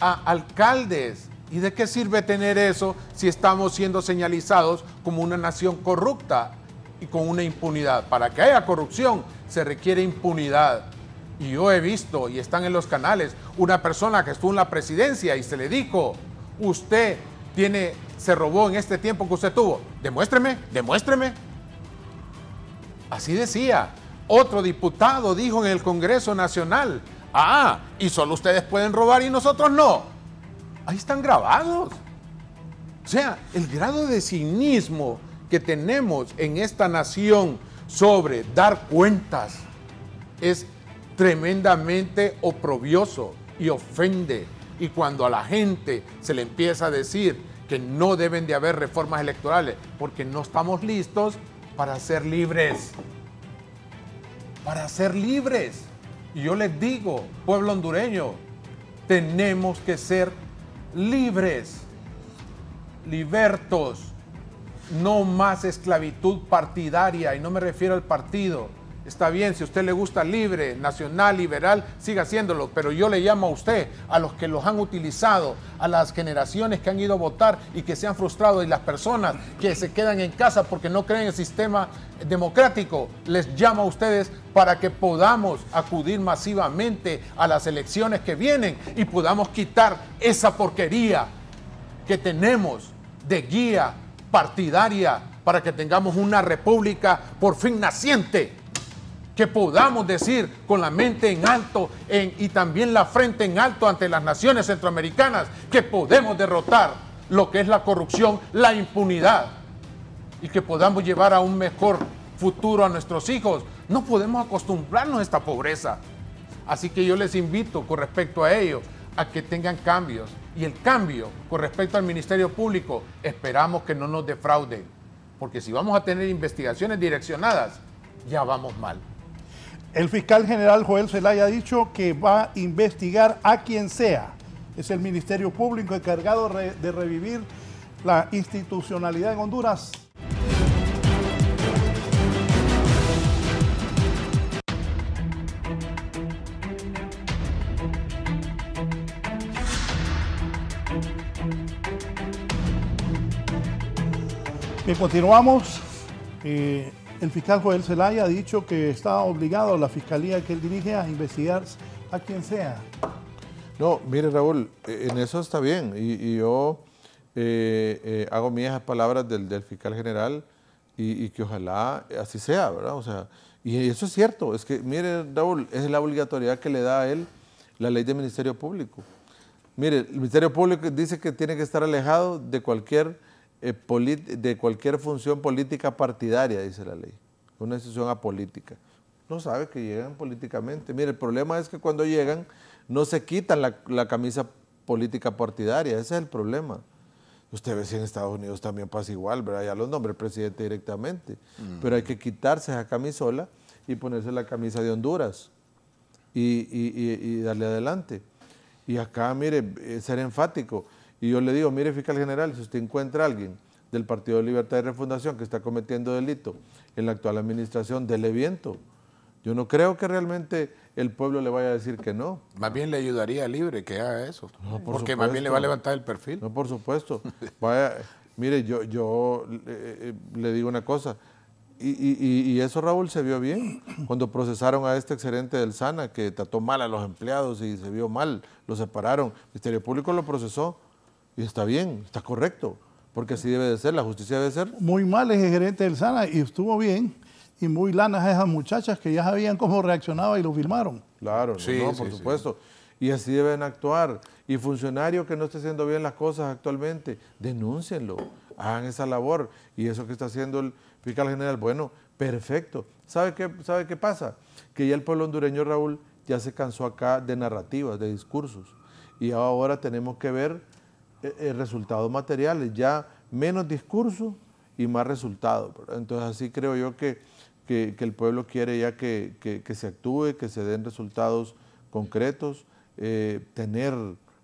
a alcaldes, ¿Y de qué sirve tener eso si estamos siendo señalizados como una nación corrupta y con una impunidad? Para que haya corrupción se requiere impunidad. Y yo he visto, y están en los canales, una persona que estuvo en la presidencia y se le dijo, usted tiene, se robó en este tiempo que usted tuvo. Demuéstreme, demuéstreme. Así decía. Otro diputado dijo en el Congreso Nacional, ah, y solo ustedes pueden robar y nosotros no ahí están grabados. O sea, el grado de cinismo que tenemos en esta nación sobre dar cuentas es tremendamente oprobioso y ofende. Y cuando a la gente se le empieza a decir que no deben de haber reformas electorales porque no estamos listos para ser libres. Para ser libres. Y yo les digo, pueblo hondureño, tenemos que ser libres, libertos, no más esclavitud partidaria, y no me refiero al partido, Está bien, si a usted le gusta libre, nacional, liberal, siga haciéndolo, pero yo le llamo a usted, a los que los han utilizado, a las generaciones que han ido a votar y que se han frustrado y las personas que se quedan en casa porque no creen en el sistema democrático, les llamo a ustedes para que podamos acudir masivamente a las elecciones que vienen y podamos quitar esa porquería que tenemos de guía partidaria para que tengamos una república por fin naciente que podamos decir con la mente en alto y también la frente en alto ante las naciones centroamericanas que podemos derrotar lo que es la corrupción, la impunidad y que podamos llevar a un mejor futuro a nuestros hijos. No podemos acostumbrarnos a esta pobreza. Así que yo les invito con respecto a ello a que tengan cambios. Y el cambio con respecto al Ministerio Público, esperamos que no nos defrauden. Porque si vamos a tener investigaciones direccionadas, ya vamos mal. El fiscal general Joel Zelaya ha dicho que va a investigar a quien sea. Es el Ministerio Público encargado de revivir la institucionalidad en Honduras. Bien, continuamos. Eh, el fiscal Joel Zelaya ha dicho que está obligado a la fiscalía que él dirige a investigar a quien sea. No, mire Raúl, e, en eso está bien. Y, yo eh, eh, hago mías las palabras del, fiscal general y, que ojalá así sea, ¿verdad? O sea, y eso es cierto. Es que, mire Raúl, es la obligatoriedad que le da a él la ley del Ministerio Público. Mire, el Ministerio Público dice que tiene que estar alejado de cualquier eh, de cualquier función política partidaria, dice la ley. Una decisión apolítica. No sabe que llegan políticamente. Mire, el problema es que cuando llegan no se quitan la, camisa política partidaria. Ese es el problema. Usted ve si en Estados Unidos también pasa igual, ¿verdad? Ya los nombra el presidente directamente. Mm. Pero hay que quitarse esa camisola y ponerse la camisa de Honduras y, y, y, y darle adelante. Y acá, mire, eh, ser enfático y yo le digo, mire fiscal general, si usted encuentra a alguien del Partido de Libertad y Refundación que está cometiendo delito en la actual administración, dele viento. Yo no creo que realmente el pueblo le vaya a decir que no. Más bien le ayudaría a Libre que haga eso. porque más bien le va a levantar el perfil. No, por supuesto. *laughs* mire, yo, yo eh, eh, le digo una cosa. Y, y, eso, Raúl, se vio bien. Cuando procesaron a este excedente del SANA que trató mal a los empleados y se vio mal, lo separaron. El Ministerio Público lo procesó y está bien, está correcto, porque así debe de ser, la justicia debe ser. Muy mal es el gerente del SANA y estuvo bien. Y muy lanas a esas muchachas que ya sabían cómo reaccionaba y lo filmaron. Claro, no, por supuesto. Y así deben actuar. Y funcionarios que no esté haciendo bien las cosas actualmente, denúncienlo, hagan esa labor. Y eso que está haciendo el fiscal general, bueno, perfecto. ¿Sabe sabe qué pasa? Que ya el pueblo hondureño, Raúl, ya se cansó acá de narrativas, de discursos. Y ahora tenemos que ver eh, eh, resultados materiales, ya menos discurso y más resultados. Entonces así creo yo que, que, el pueblo quiere ya que, se actúe, que se den resultados concretos, eh, tener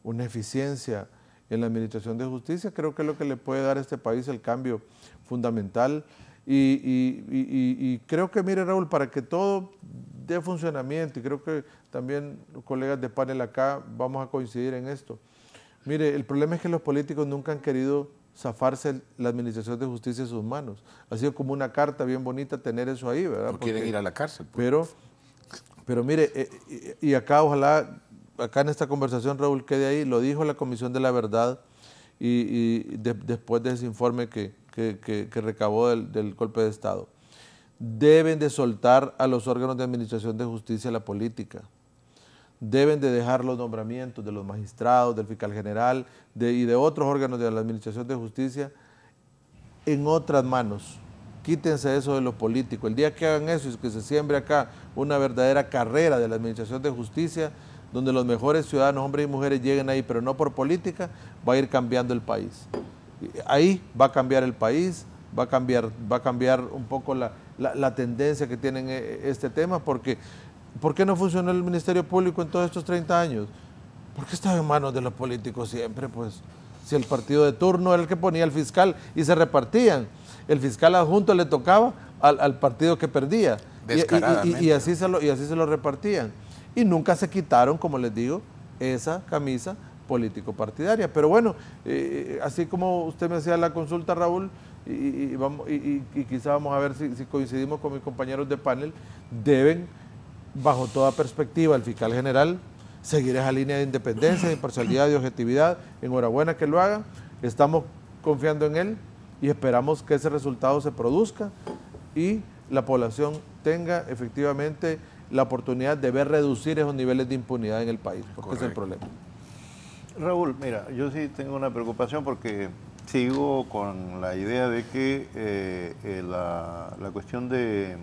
una eficiencia en la administración de justicia, creo que es lo que le puede dar a este país el cambio fundamental. Y, y, creo que, mire Raúl, para que todo dé funcionamiento, y creo que también los colegas de panel acá vamos a coincidir en esto, Mire, el problema es que los políticos nunca han querido zafarse la administración de justicia en sus manos. Ha sido como una carta bien bonita tener eso ahí, ¿verdad? Porque, quieren ir a la cárcel. Pues. Pero, pero mire, eh, y acá ojalá, acá en esta conversación, Raúl, quede ahí, lo dijo la Comisión de la Verdad y, después de ese informe que, recabó del golpe de Estado. Deben de soltar a los órganos de administración de justicia la política deben de dejar los nombramientos de los magistrados, del fiscal general y de otros órganos de la Administración de Justicia en otras manos. Quítense eso de los políticos. El día que hagan eso y que se siembre acá una verdadera carrera de la Administración de Justicia, donde los mejores ciudadanos, hombres y mujeres, lleguen ahí, pero no por política, va a ir cambiando el país. Ahí va a cambiar el país, va a cambiar, va a cambiar un poco la, la tendencia que tienen eh, este tema, porque ¿Por qué no funcionó el Ministerio Público en todos estos 30 años? ¿por qué estaba en manos de los políticos siempre, pues. Si el partido de turno era el que ponía al fiscal y se repartían. El fiscal adjunto le tocaba al, partido que perdía. Y, así se lo, y así se lo repartían. Y nunca se quitaron, como les digo, esa camisa político-partidaria. Pero bueno, eh, así como usted me hacía la consulta, Raúl, y, vamos, y, quizá vamos a ver si coincidimos con mis compañeros de panel, deben bajo toda perspectiva, el fiscal general seguir esa línea de independencia, de imparcialidad, de objetividad. Enhorabuena que lo haga. Estamos confiando en él y esperamos que ese resultado se produzca y la población tenga efectivamente la oportunidad de ver reducir esos niveles de impunidad en el país, porque es el problema. Raúl, mira, yo sí tengo una preocupación porque sigo con la idea de que eh, eh, la cuestión de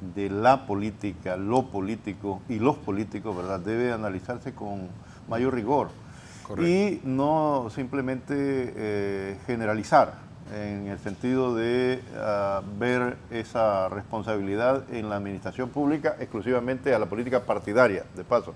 de la política, lo político y los políticos, ¿verdad? Debe analizarse con mayor rigor y no simplemente eh, generalizar en el sentido de ah, ver esa responsabilidad en la administración pública exclusivamente a la política partidaria, de paso.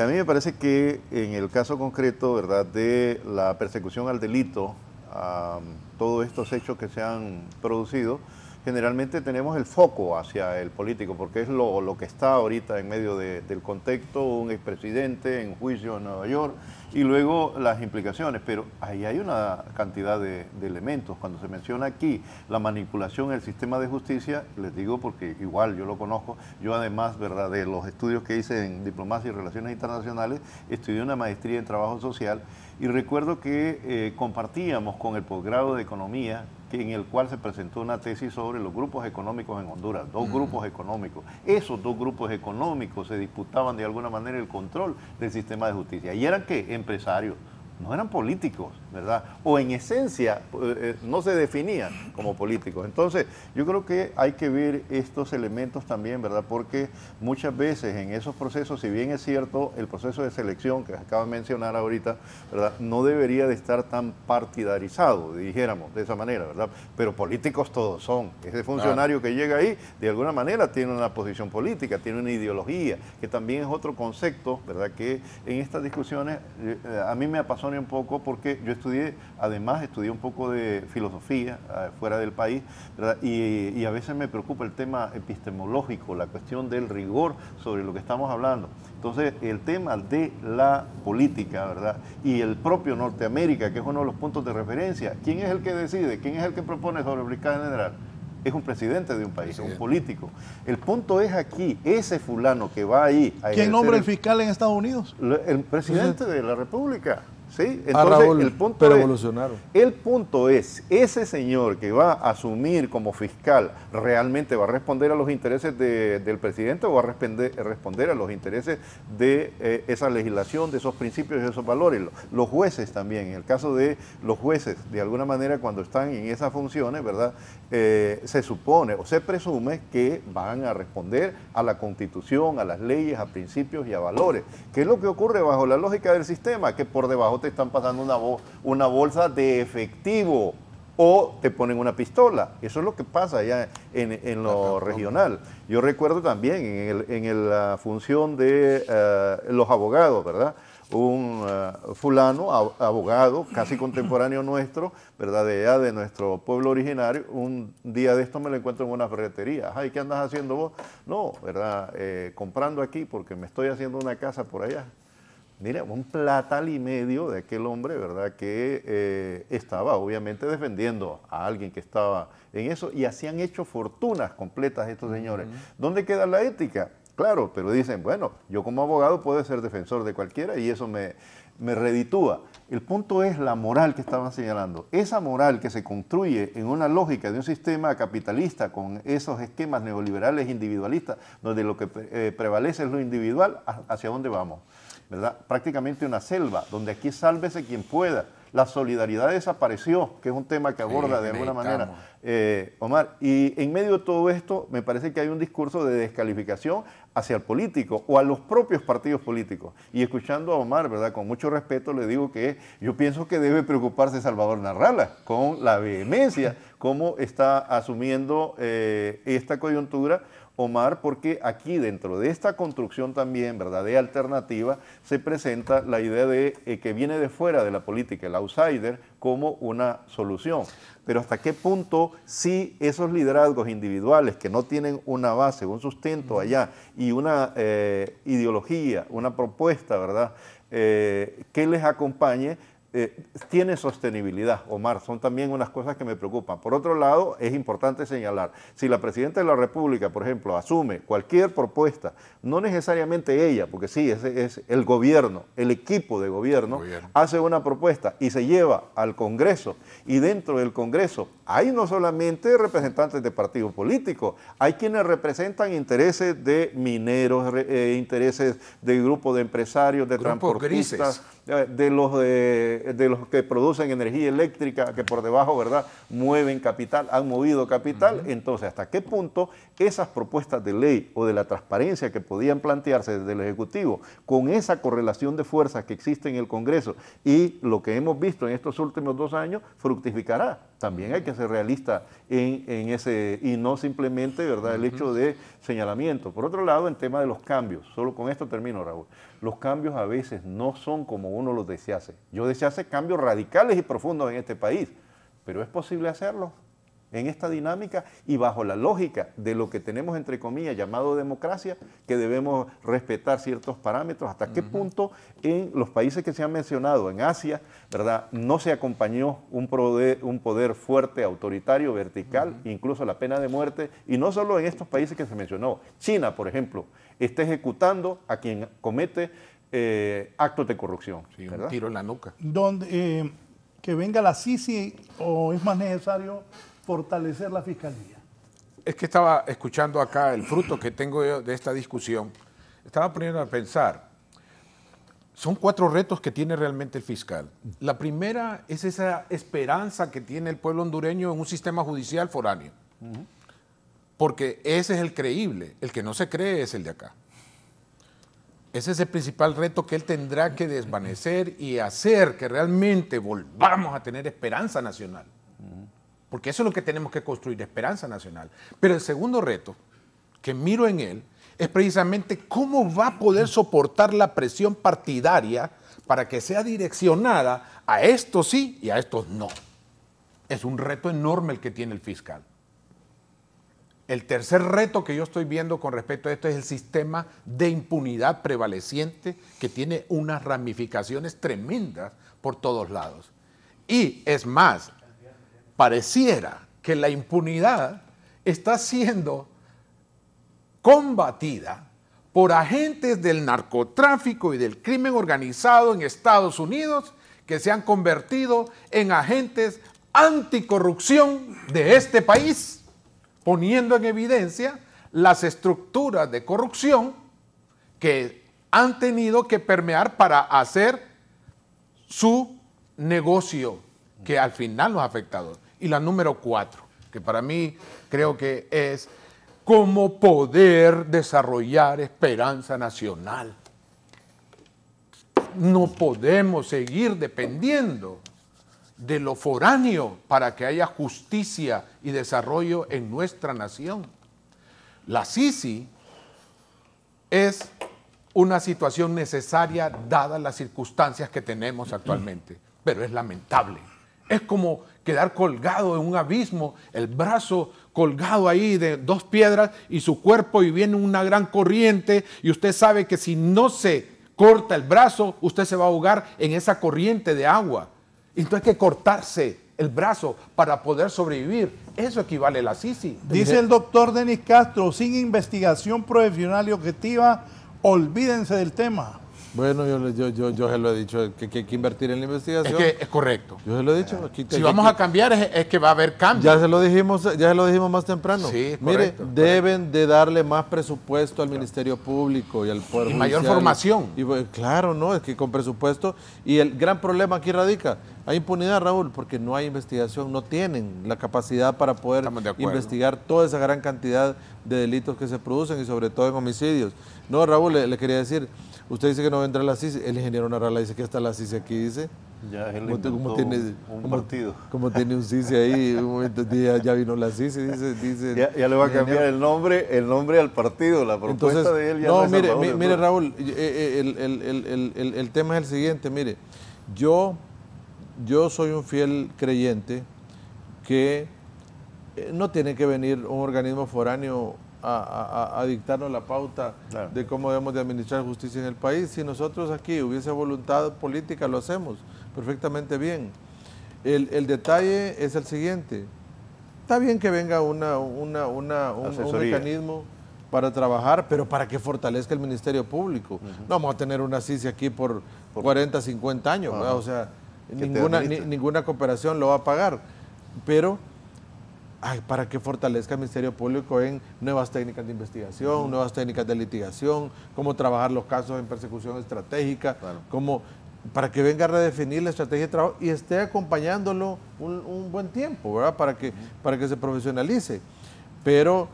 A mí me parece que en el caso concreto, ¿verdad?, de la persecución al delito, a ah, todos estos hechos que se han producido, generalmente tenemos el foco hacia el político, porque es lo, que está ahorita en medio del contexto, un expresidente en juicio en Nueva York, y luego las implicaciones. Pero ahí hay una cantidad de, elementos. Cuando se menciona aquí la manipulación en el sistema de justicia, les digo porque igual yo lo conozco, yo además ¿verdad? de los estudios que hice en diplomacia y relaciones internacionales, estudié una maestría en trabajo social y recuerdo que eh, compartíamos con el posgrado de Economía, que en el cual se presentó una tesis sobre los grupos económicos en Honduras, dos mm. grupos económicos. Esos dos grupos económicos se disputaban de alguna manera el control del sistema de justicia. ¿Y eran qué? Empresarios, no eran políticos ¿verdad? O en esencia eh, eh, no se definían como políticos. Entonces, yo creo que hay que ver estos elementos también, ¿verdad? Porque muchas veces en esos procesos, si bien es cierto, el proceso de selección que acaba de mencionar ahorita, ¿verdad? No debería de estar tan partidarizado, dijéramos, de esa manera, ¿verdad? Pero políticos todos son. Ese funcionario que llega ahí, de alguna manera, tiene una posición política, tiene una ideología, que también es otro concepto, ¿verdad? Que en estas discusiones eh, a mí me apasiona un poco porque yo estoy además estudié un poco de filosofía ah, fuera del país, y, y, a veces me preocupa el tema epistemológico, la cuestión del rigor sobre lo que estamos hablando. Entonces, el tema de la política, ¿verdad? Y el propio Norteamérica, que es uno de los puntos de referencia. ¿Quién es el que decide? ¿Quién es el que propone sobre el fiscal general? es un presidente de un país, es un político. El punto es aquí, ese fulano que va ahí... A ¿Quién nombra el fiscal en Estados Unidos? El presidente de la República. Ah, Entonces, el punto pero es, evolucionaron. El punto es, ese señor que va a asumir como fiscal, ¿realmente va a responder a los intereses del presidente o va a responder, a los intereses de eh, esa legislación, de esos principios y esos valores? Los jueces también, en el caso de los jueces, de alguna manera, cuando están en esas funciones, ¿verdad? Eh, se supone o se presume que van a responder a la constitución, a las leyes, a principios y a valores. ¿Qué es lo que ocurre bajo la lógica del sistema? Que por debajo te están pasando una, bolsa de efectivo o te ponen una pistola. Eso es lo que pasa allá en, lo regional. Yo recuerdo también en, la ah, función de ah, los abogados, ¿verdad? Un ah, fulano, abogado, casi *laughs* contemporáneo nuestro, ¿verdad? De allá, de nuestro pueblo originario, un día de esto me lo encuentro en una ferretería. Ay, ¿qué andas haciendo vos? No, ¿verdad? Eh, comprando aquí porque me estoy haciendo una casa por allá mira, un platal y medio de aquel hombre, ¿verdad? Que eh, estaba obviamente defendiendo a alguien que estaba en eso y así han hecho fortunas completas estos señores. ¿Dónde queda la ética? Claro, pero dicen, bueno, yo como abogado puedo ser defensor de cualquiera y eso me, reditúa. El punto es la moral que estaban señalando. Esa moral que se construye en una lógica de un sistema capitalista con esos esquemas neoliberales individualistas, donde lo que eh, prevalece es lo individual, ¿hacia dónde vamos? Prácticamente una selva, donde aquí sálvese quien pueda. La solidaridad desapareció, que es un tema que aborda de alguna manera eh, Omar. Y en medio de todo esto, me parece que hay un discurso de descalificación hacia el político o a los propios partidos políticos. Y escuchando a Omar, ¿verdad? Con mucho respeto le digo que yo pienso que debe preocuparse Salvador Narrala con la vehemencia, cómo está asumiendo eh, esta coyuntura Omar, porque aquí dentro de esta construcción también, ¿verdad?, de alternativa, se presenta la idea de eh, que viene de fuera de la política, el outsider, como una solución. Pero hasta qué punto si esos liderazgos individuales que no tienen una base, un sustento allá y una eh, ideología, una propuesta, ¿verdad?, eh, que les acompañe, eh, tiene sostenibilidad, Omar. Son también unas cosas que me preocupan. Por otro lado, es importante señalar, si la Presidenta de la República, por ejemplo, asume cualquier propuesta, no necesariamente ella, porque sí, es, es el gobierno, el equipo de gobierno, hace una propuesta y se lleva al Congreso. Y dentro del Congreso hay no solamente representantes de partidos políticos, hay quienes representan intereses de mineros, eh, intereses de grupos de empresarios, de transportistas. Eh, de los, de, los que producen energía eléctrica, que por debajo, ¿verdad?, mueven capital, han movido capital. Entonces, ¿hasta qué punto esas propuestas de ley o de la transparencia que podían plantearse desde el Ejecutivo, con esa correlación de fuerzas que existe en el Congreso y lo que hemos visto en estos últimos dos años, fructificará? También hay que ser realista en, ese, y no simplemente, ¿verdad?, el hecho de señalamiento. Por otro lado, en tema de los cambios, solo con esto termino, Raúl los cambios a veces no son como uno los desease. Yo desease cambios radicales y profundos en este país, pero es posible hacerlo en esta dinámica y bajo la lógica de lo que tenemos entre comillas llamado democracia, que debemos respetar ciertos parámetros, hasta qué punto en los países que se han mencionado, en Asia, ¿verdad? No se acompañó un poder, fuerte, autoritario, vertical, incluso la pena de muerte, y no solo en estos países que se mencionó, China, por ejemplo, está ejecutando a quien comete eh, actos de corrupción. un tiro en la nuca. Donde, eh, que venga la CICI o es más necesario fortalecer la fiscalía. Es que estaba escuchando acá el fruto que tengo yo de esta discusión. Estaba poniendo a pensar. Son cuatro retos que tiene realmente el fiscal. La primera es esa esperanza que tiene el pueblo hondureño en un sistema judicial foráneo. Porque ese es el creíble, el que no se cree es el de acá. Ese es el principal reto que él tendrá que desvanecer y hacer que realmente volvamos a tener esperanza nacional. Porque eso es lo que tenemos que construir, esperanza nacional. Pero el segundo reto que miro en él es precisamente cómo va a poder soportar la presión partidaria para que sea direccionada a estos sí y a estos no. Es un reto enorme el que tiene el fiscal. El tercer reto que yo estoy viendo con respecto a esto es el sistema de impunidad prevaleciente que tiene unas ramificaciones tremendas por todos lados. Y es más, pareciera que la impunidad está siendo combatida por agentes del narcotráfico y del crimen organizado en Estados Unidos que se han convertido en agentes anticorrupción de este país poniendo en evidencia las estructuras de corrupción que han tenido que permear para hacer su negocio, que al final nos ha afectado. Y la número cuatro, que para mí creo que es cómo poder desarrollar esperanza nacional. No podemos seguir dependiendo de lo foráneo para que haya justicia y desarrollo en nuestra nación. La Sisi es una situación necesaria dadas las circunstancias que tenemos actualmente, pero es lamentable. Es como quedar colgado en un abismo, el brazo colgado ahí de dos piedras y su cuerpo y viene una gran corriente y usted sabe que si no se corta el brazo, usted se va a ahogar en esa corriente de agua. Y Entonces hay que cortarse el brazo para poder sobrevivir. Eso equivale a la Sisi. Dice el doctor Denis Castro, sin investigación profesional y objetiva, olvídense del tema. Bueno, yo, yo, yo, se lo he dicho, que, hay que invertir en la investigación. Es que es correcto. Yo se lo he dicho. si vamos a cambiar es, que va a haber cambios. Ya se lo dijimos, ya se lo dijimos más temprano. Sí, Mire, deben de darle más presupuesto al Ministerio Público y al Poder mayor formación. Y, pues, claro, no, es que con presupuesto. Y el gran problema aquí radica, hay impunidad, Raúl, porque no hay investigación, no tienen la capacidad para poder investigar toda esa gran cantidad de delitos que se producen y sobre todo en homicidios. No, Raúl, le quería decir, Usted dice que no vendrá la CIS, el ingeniero Narala dice que está la CIS aquí, dice. Ya como, tiene, un partido. Como tiene un CICE ahí, un momento ya, vino la CICE, dice, dice. Ya, le va a cambiar el nombre, el nombre al partido, la propuesta de él ya no, no mire, mire, mire Raúl, eh, eh, el, tema es el siguiente, mire, yo, yo soy un fiel creyente que eh, no tiene que venir un organismo foráneo a, dictarnos la pauta de cómo debemos de administrar justicia en el país. Si nosotros aquí hubiese voluntad política, lo hacemos perfectamente bien. El, detalle es el siguiente. Está bien que venga una, una, un, mecanismo para trabajar, pero para que fortalezca el Ministerio Público. No vamos a tener una CISI aquí por, 40, 50 años, o sea, ninguna, ninguna cooperación lo va a pagar. Pero para que fortalezca el Ministerio Público en nuevas técnicas de investigación, nuevas técnicas de litigación, cómo trabajar los casos en persecución estratégica, como para que venga a redefinir la estrategia de trabajo y esté acompañándolo un, buen tiempo, ¿verdad? Para que, para que se profesionalice. Pero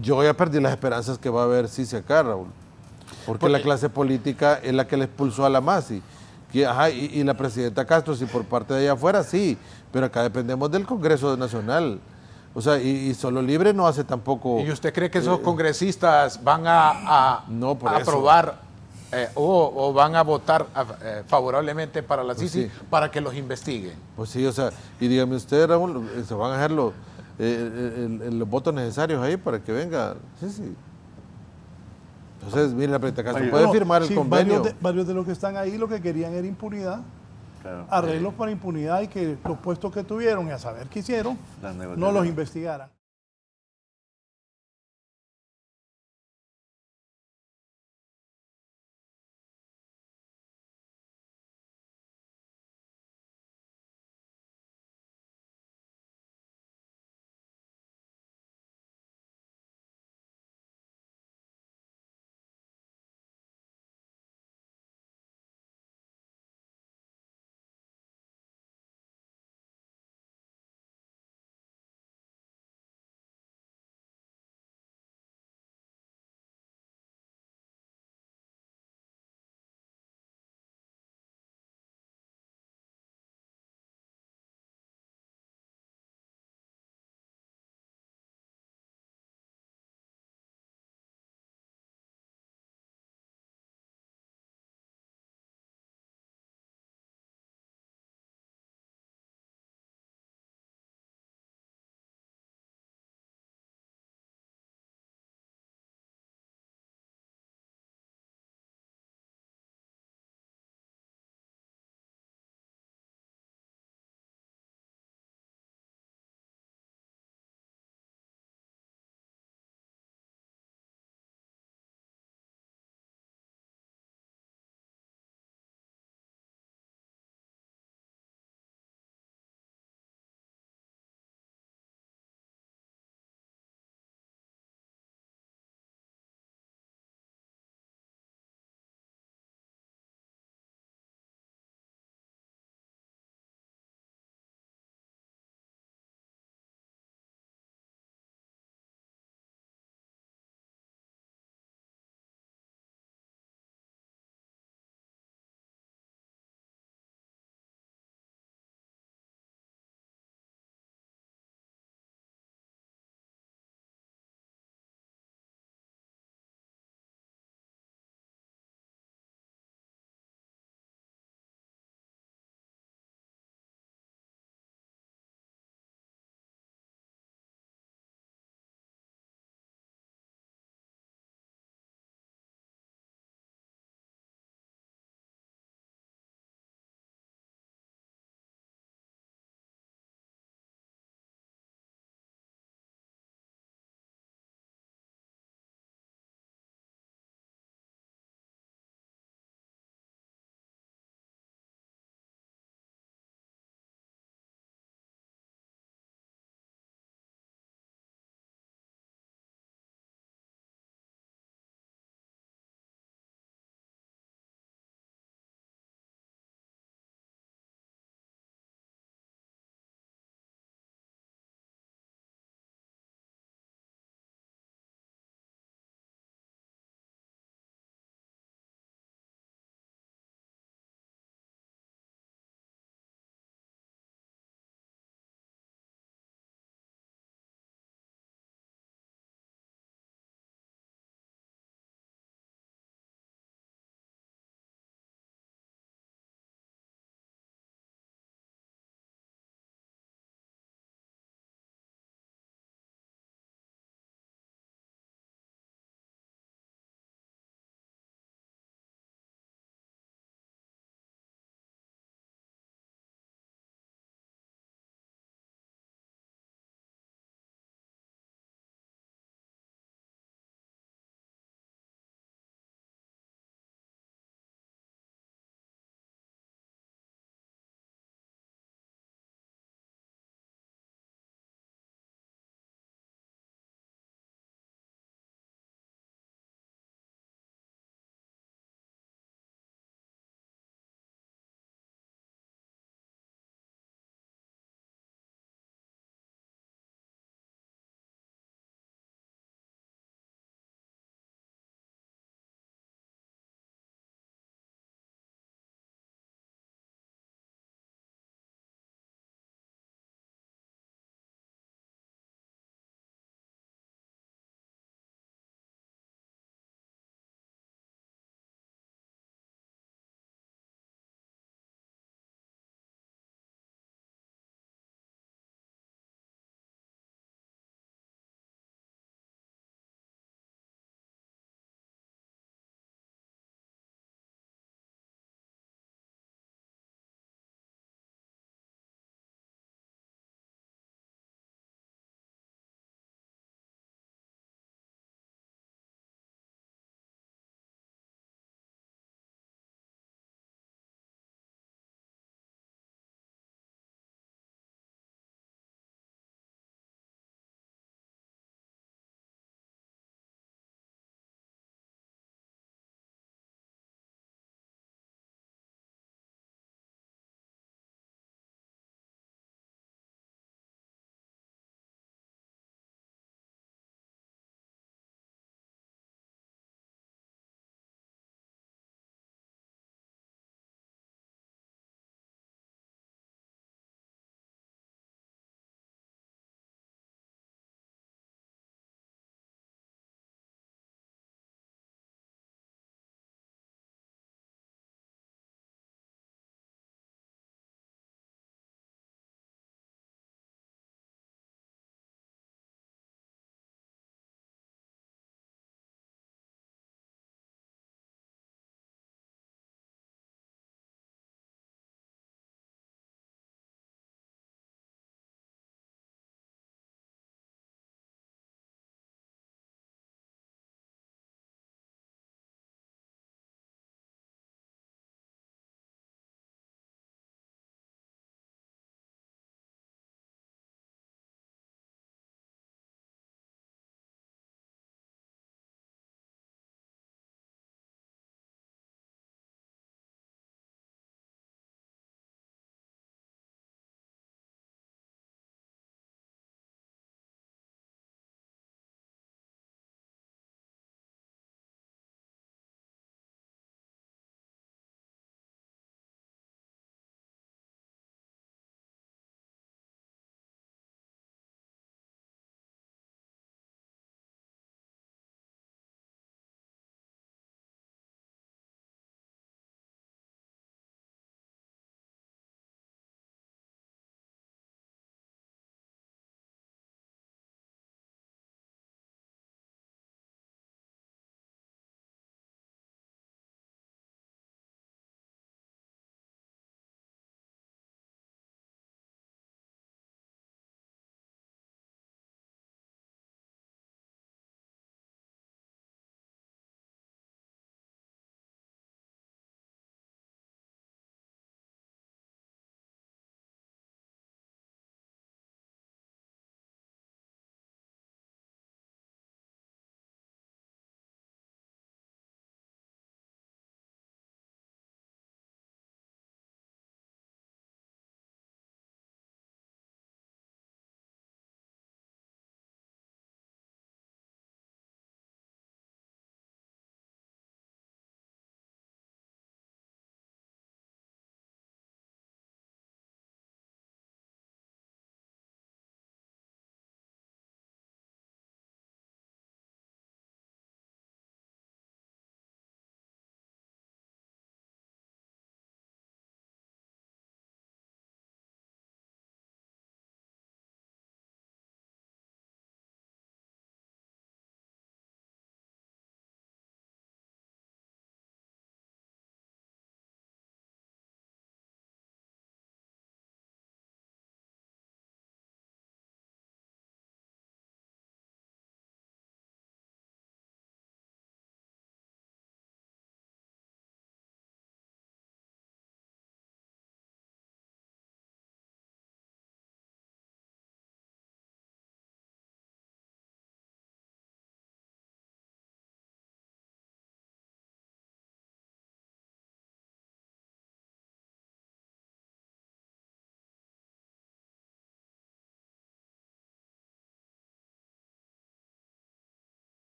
yo voy a perder las esperanzas que va a haber CICE acá, Raúl. Porque, la clase política es la que le expulsó a la MASI. y, la presidenta Castro, si por parte de allá fuera, sí, pero acá dependemos del Congreso Nacional. O sea, y, Solo Libre no hace tampoco. ¿Y usted cree que esos eh, congresistas van a, aprobar eh, o, van a votar eh, favorablemente para la pues CICI para que los investiguen? Pues sí, o sea, y dígame usted, Raúl, ¿se van a dejar los, votos necesarios ahí para que venga? Sí, sí. Entonces, mire la prensa, puede firmar el convenio. varios de los que están ahí lo que querían era impunidad arreglos para impunidad y que los puestos que tuvieron y a saber qué hicieron no los investigaran.